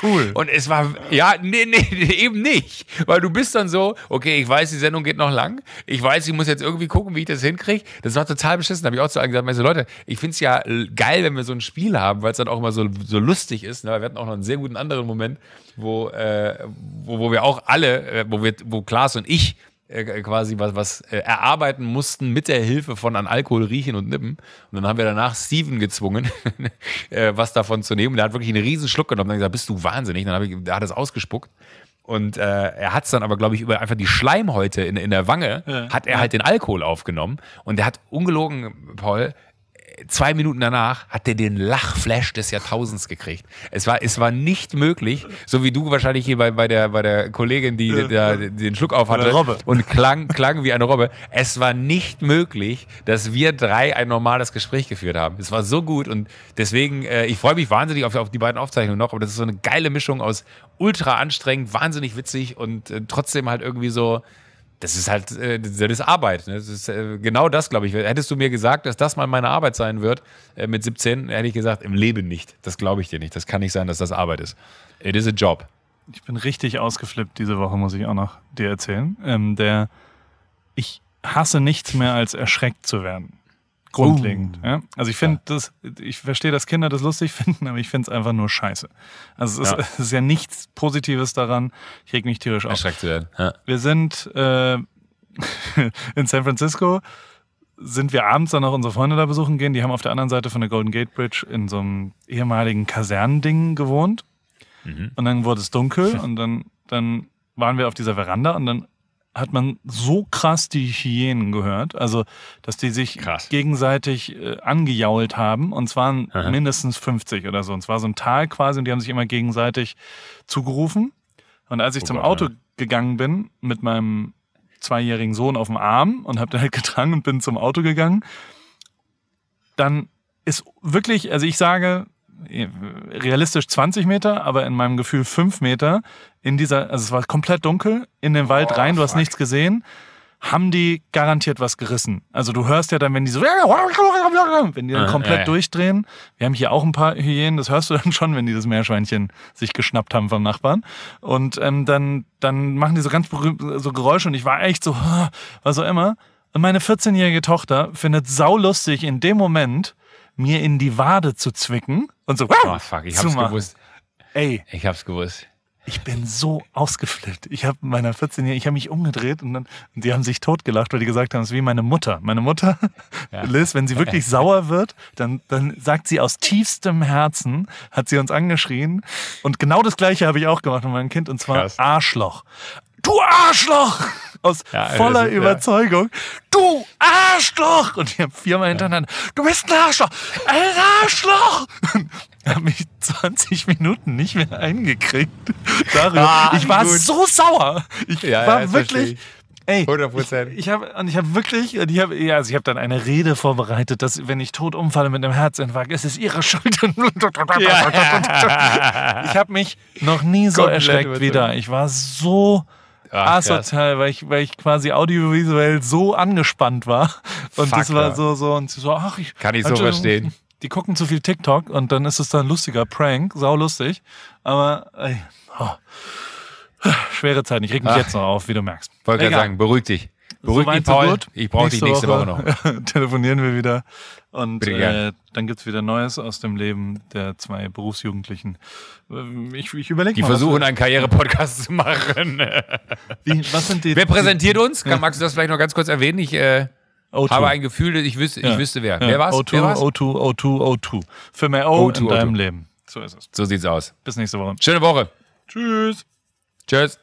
Cool. Und es war, ja, nee, nee, (laughs) eben nicht. Weil du bist dann so, okay, ich weiß, die Sendung geht noch lang. Ich weiß, ich muss jetzt irgendwie gucken, wie ich das hinkriege. Das war total beschissen. Da habe ich auch zu allen gesagt, meinst Leute, ich finde es ja geil, wenn wir so ein Spiel haben, weil es dann auch immer so, so lustig ist. Ne? Wir hatten auch noch einen sehr guten anderen Moment, wo, äh, wo, wo wir auch alle, äh, wo, wir, wo Klaas und ich äh, quasi was, was äh, erarbeiten mussten mit der Hilfe von an Alkohol riechen und nippen. Und dann haben wir danach Steven gezwungen, (laughs) äh, was davon zu nehmen. Der hat wirklich einen riesen Schluck genommen und dann gesagt, bist du wahnsinnig? dann ich, der hat es ausgespuckt. Und äh, er hat es dann aber, glaube ich, über einfach die Schleimhäute in, in der Wange, ja, hat er ja. halt den Alkohol aufgenommen. Und der hat ungelogen, Paul, zwei Minuten danach hat er den Lachflash des Jahrtausends gekriegt. Es war, es war nicht möglich, so wie du wahrscheinlich hier bei, bei, der, bei der Kollegin, die äh, da, den Schluck auf hatte und klang, klang wie eine Robbe. Es war nicht möglich, dass wir drei ein normales Gespräch geführt haben. Es war so gut und deswegen, äh, ich freue mich wahnsinnig auf, auf die beiden Aufzeichnungen noch, aber das ist so eine geile Mischung aus ultra anstrengend, wahnsinnig witzig und äh, trotzdem halt irgendwie so das ist halt, äh, das ist Arbeit. Ne? Das ist äh, genau das, glaube ich. Hättest du mir gesagt, dass das mal meine Arbeit sein wird äh, mit 17, hätte ich gesagt, im Leben nicht. Das glaube ich dir nicht. Das kann nicht sein, dass das Arbeit ist. It is a job. Ich bin richtig ausgeflippt diese Woche, muss ich auch noch dir erzählen. Ähm, der, ich hasse nichts mehr als erschreckt zu werden grundlegend. Uh. Ja? Also ich finde ja. das, ich verstehe, dass Kinder das lustig (laughs) finden, aber ich finde es einfach nur scheiße. Also es, ja. ist, (laughs) es, ist, ja nichts Positives daran. Ich reg mich tierisch auf. Erschreckt werden. Ja. Wir sind äh, (laughs) in San Francisco, sind wir abends dann auch unsere Freunde da besuchen gehen. Die haben auf der anderen Seite von der Golden Gate Bridge in so einem ehemaligen Kasernending gewohnt. Mhm. Und dann wurde es dunkel und dann, dann waren wir auf dieser Veranda und dann hat man so krass die Hyänen gehört, also dass die sich krass. gegenseitig äh, angejault haben und zwar mindestens 50 oder so. Und zwar so ein Tal quasi und die haben sich immer gegenseitig zugerufen. Und als ich oh zum Gott, Auto ja. gegangen bin mit meinem zweijährigen Sohn auf dem Arm und habe den halt (laughs) getragen und bin zum Auto gegangen, dann ist wirklich, also ich sage, realistisch 20 Meter, aber in meinem Gefühl 5 Meter in dieser, also es war komplett dunkel, in den Wald oh, rein, du fuck. hast nichts gesehen, haben die garantiert was gerissen. Also du hörst ja dann, wenn die so, wenn die dann komplett äh, äh. durchdrehen. Wir haben hier auch ein paar Hyänen, das hörst du dann schon, wenn die das Meerschweinchen sich geschnappt haben vom Nachbarn. Und ähm, dann, dann machen die so ganz so Geräusche und ich war echt so, (laughs) was auch immer. Und meine 14-jährige Tochter findet saulustig in dem Moment, mir in die Wade zu zwicken und so. Oh, fuck, ich hab's gewusst. Ey. Ich hab's gewusst. Ich bin so ausgeflippt. Ich habe meiner 14-Jährigen, ich habe mich umgedreht und dann, und die haben sich totgelacht, weil die gesagt haben, es ist wie meine Mutter. Meine Mutter, ja. (laughs) Liz, wenn sie wirklich (laughs) sauer wird, dann, dann sagt sie aus tiefstem Herzen, hat sie uns angeschrien. Und genau das Gleiche habe ich auch gemacht mit meinem Kind und zwar Krass. Arschloch du Arschloch! Aus ja, also, voller ist, Überzeugung. Ja. Du Arschloch! Und ich habe viermal hintereinander, du bist ein Arschloch! Ein Arschloch! habe mich 20 Minuten nicht mehr eingekriegt. Darüber. Ah, ich war gut. so sauer. Ich ja, war wirklich. Ey, 100%. Ich, ich habe und ich habe wirklich, ich habe ja, also ich habe dann eine Rede vorbereitet, dass wenn ich tot umfalle mit einem Herzinfarkt, ist es ihre Schuld. (laughs) Ich habe mich noch nie so erschreckt wie da. Ich war so Asotal, weil ich, weil ich quasi audiovisuell so angespannt war. (laughs) Und Fuck, das war so, so, und so, ach, ich. Kann ich so verstehen. Die gucken zu viel TikTok und dann ist es dann ein lustiger Prank, sau lustig. Aber, ey, oh. Schwere Zeit, ich reg mich Ach, jetzt noch auf, wie du merkst. Wollte gerade sagen, beruhig dich. Beruhig so dich, Paul. Ich brauche dich nächste Woche, Woche noch. (laughs) telefonieren wir wieder. Und äh, dann es wieder Neues aus dem Leben der zwei Berufsjugendlichen. Ähm, ich, ich überlege Die mal, versuchen, einen Karriere-Podcast zu machen. (laughs) Wie, was sind die, wer präsentiert die, uns? Kann, magst du das vielleicht noch ganz kurz erwähnen? Ich äh, O2. habe ein Gefühl, ich wüsste, ja. ich wüsste wer. Ja. Wer war's? O2, wer war's? O2, O2, O2. Für mehr O O2, in deinem O2. Leben. So ist es. So sieht's aus. Bis nächste Woche. Schöne Woche. Tschüss. Tschüss.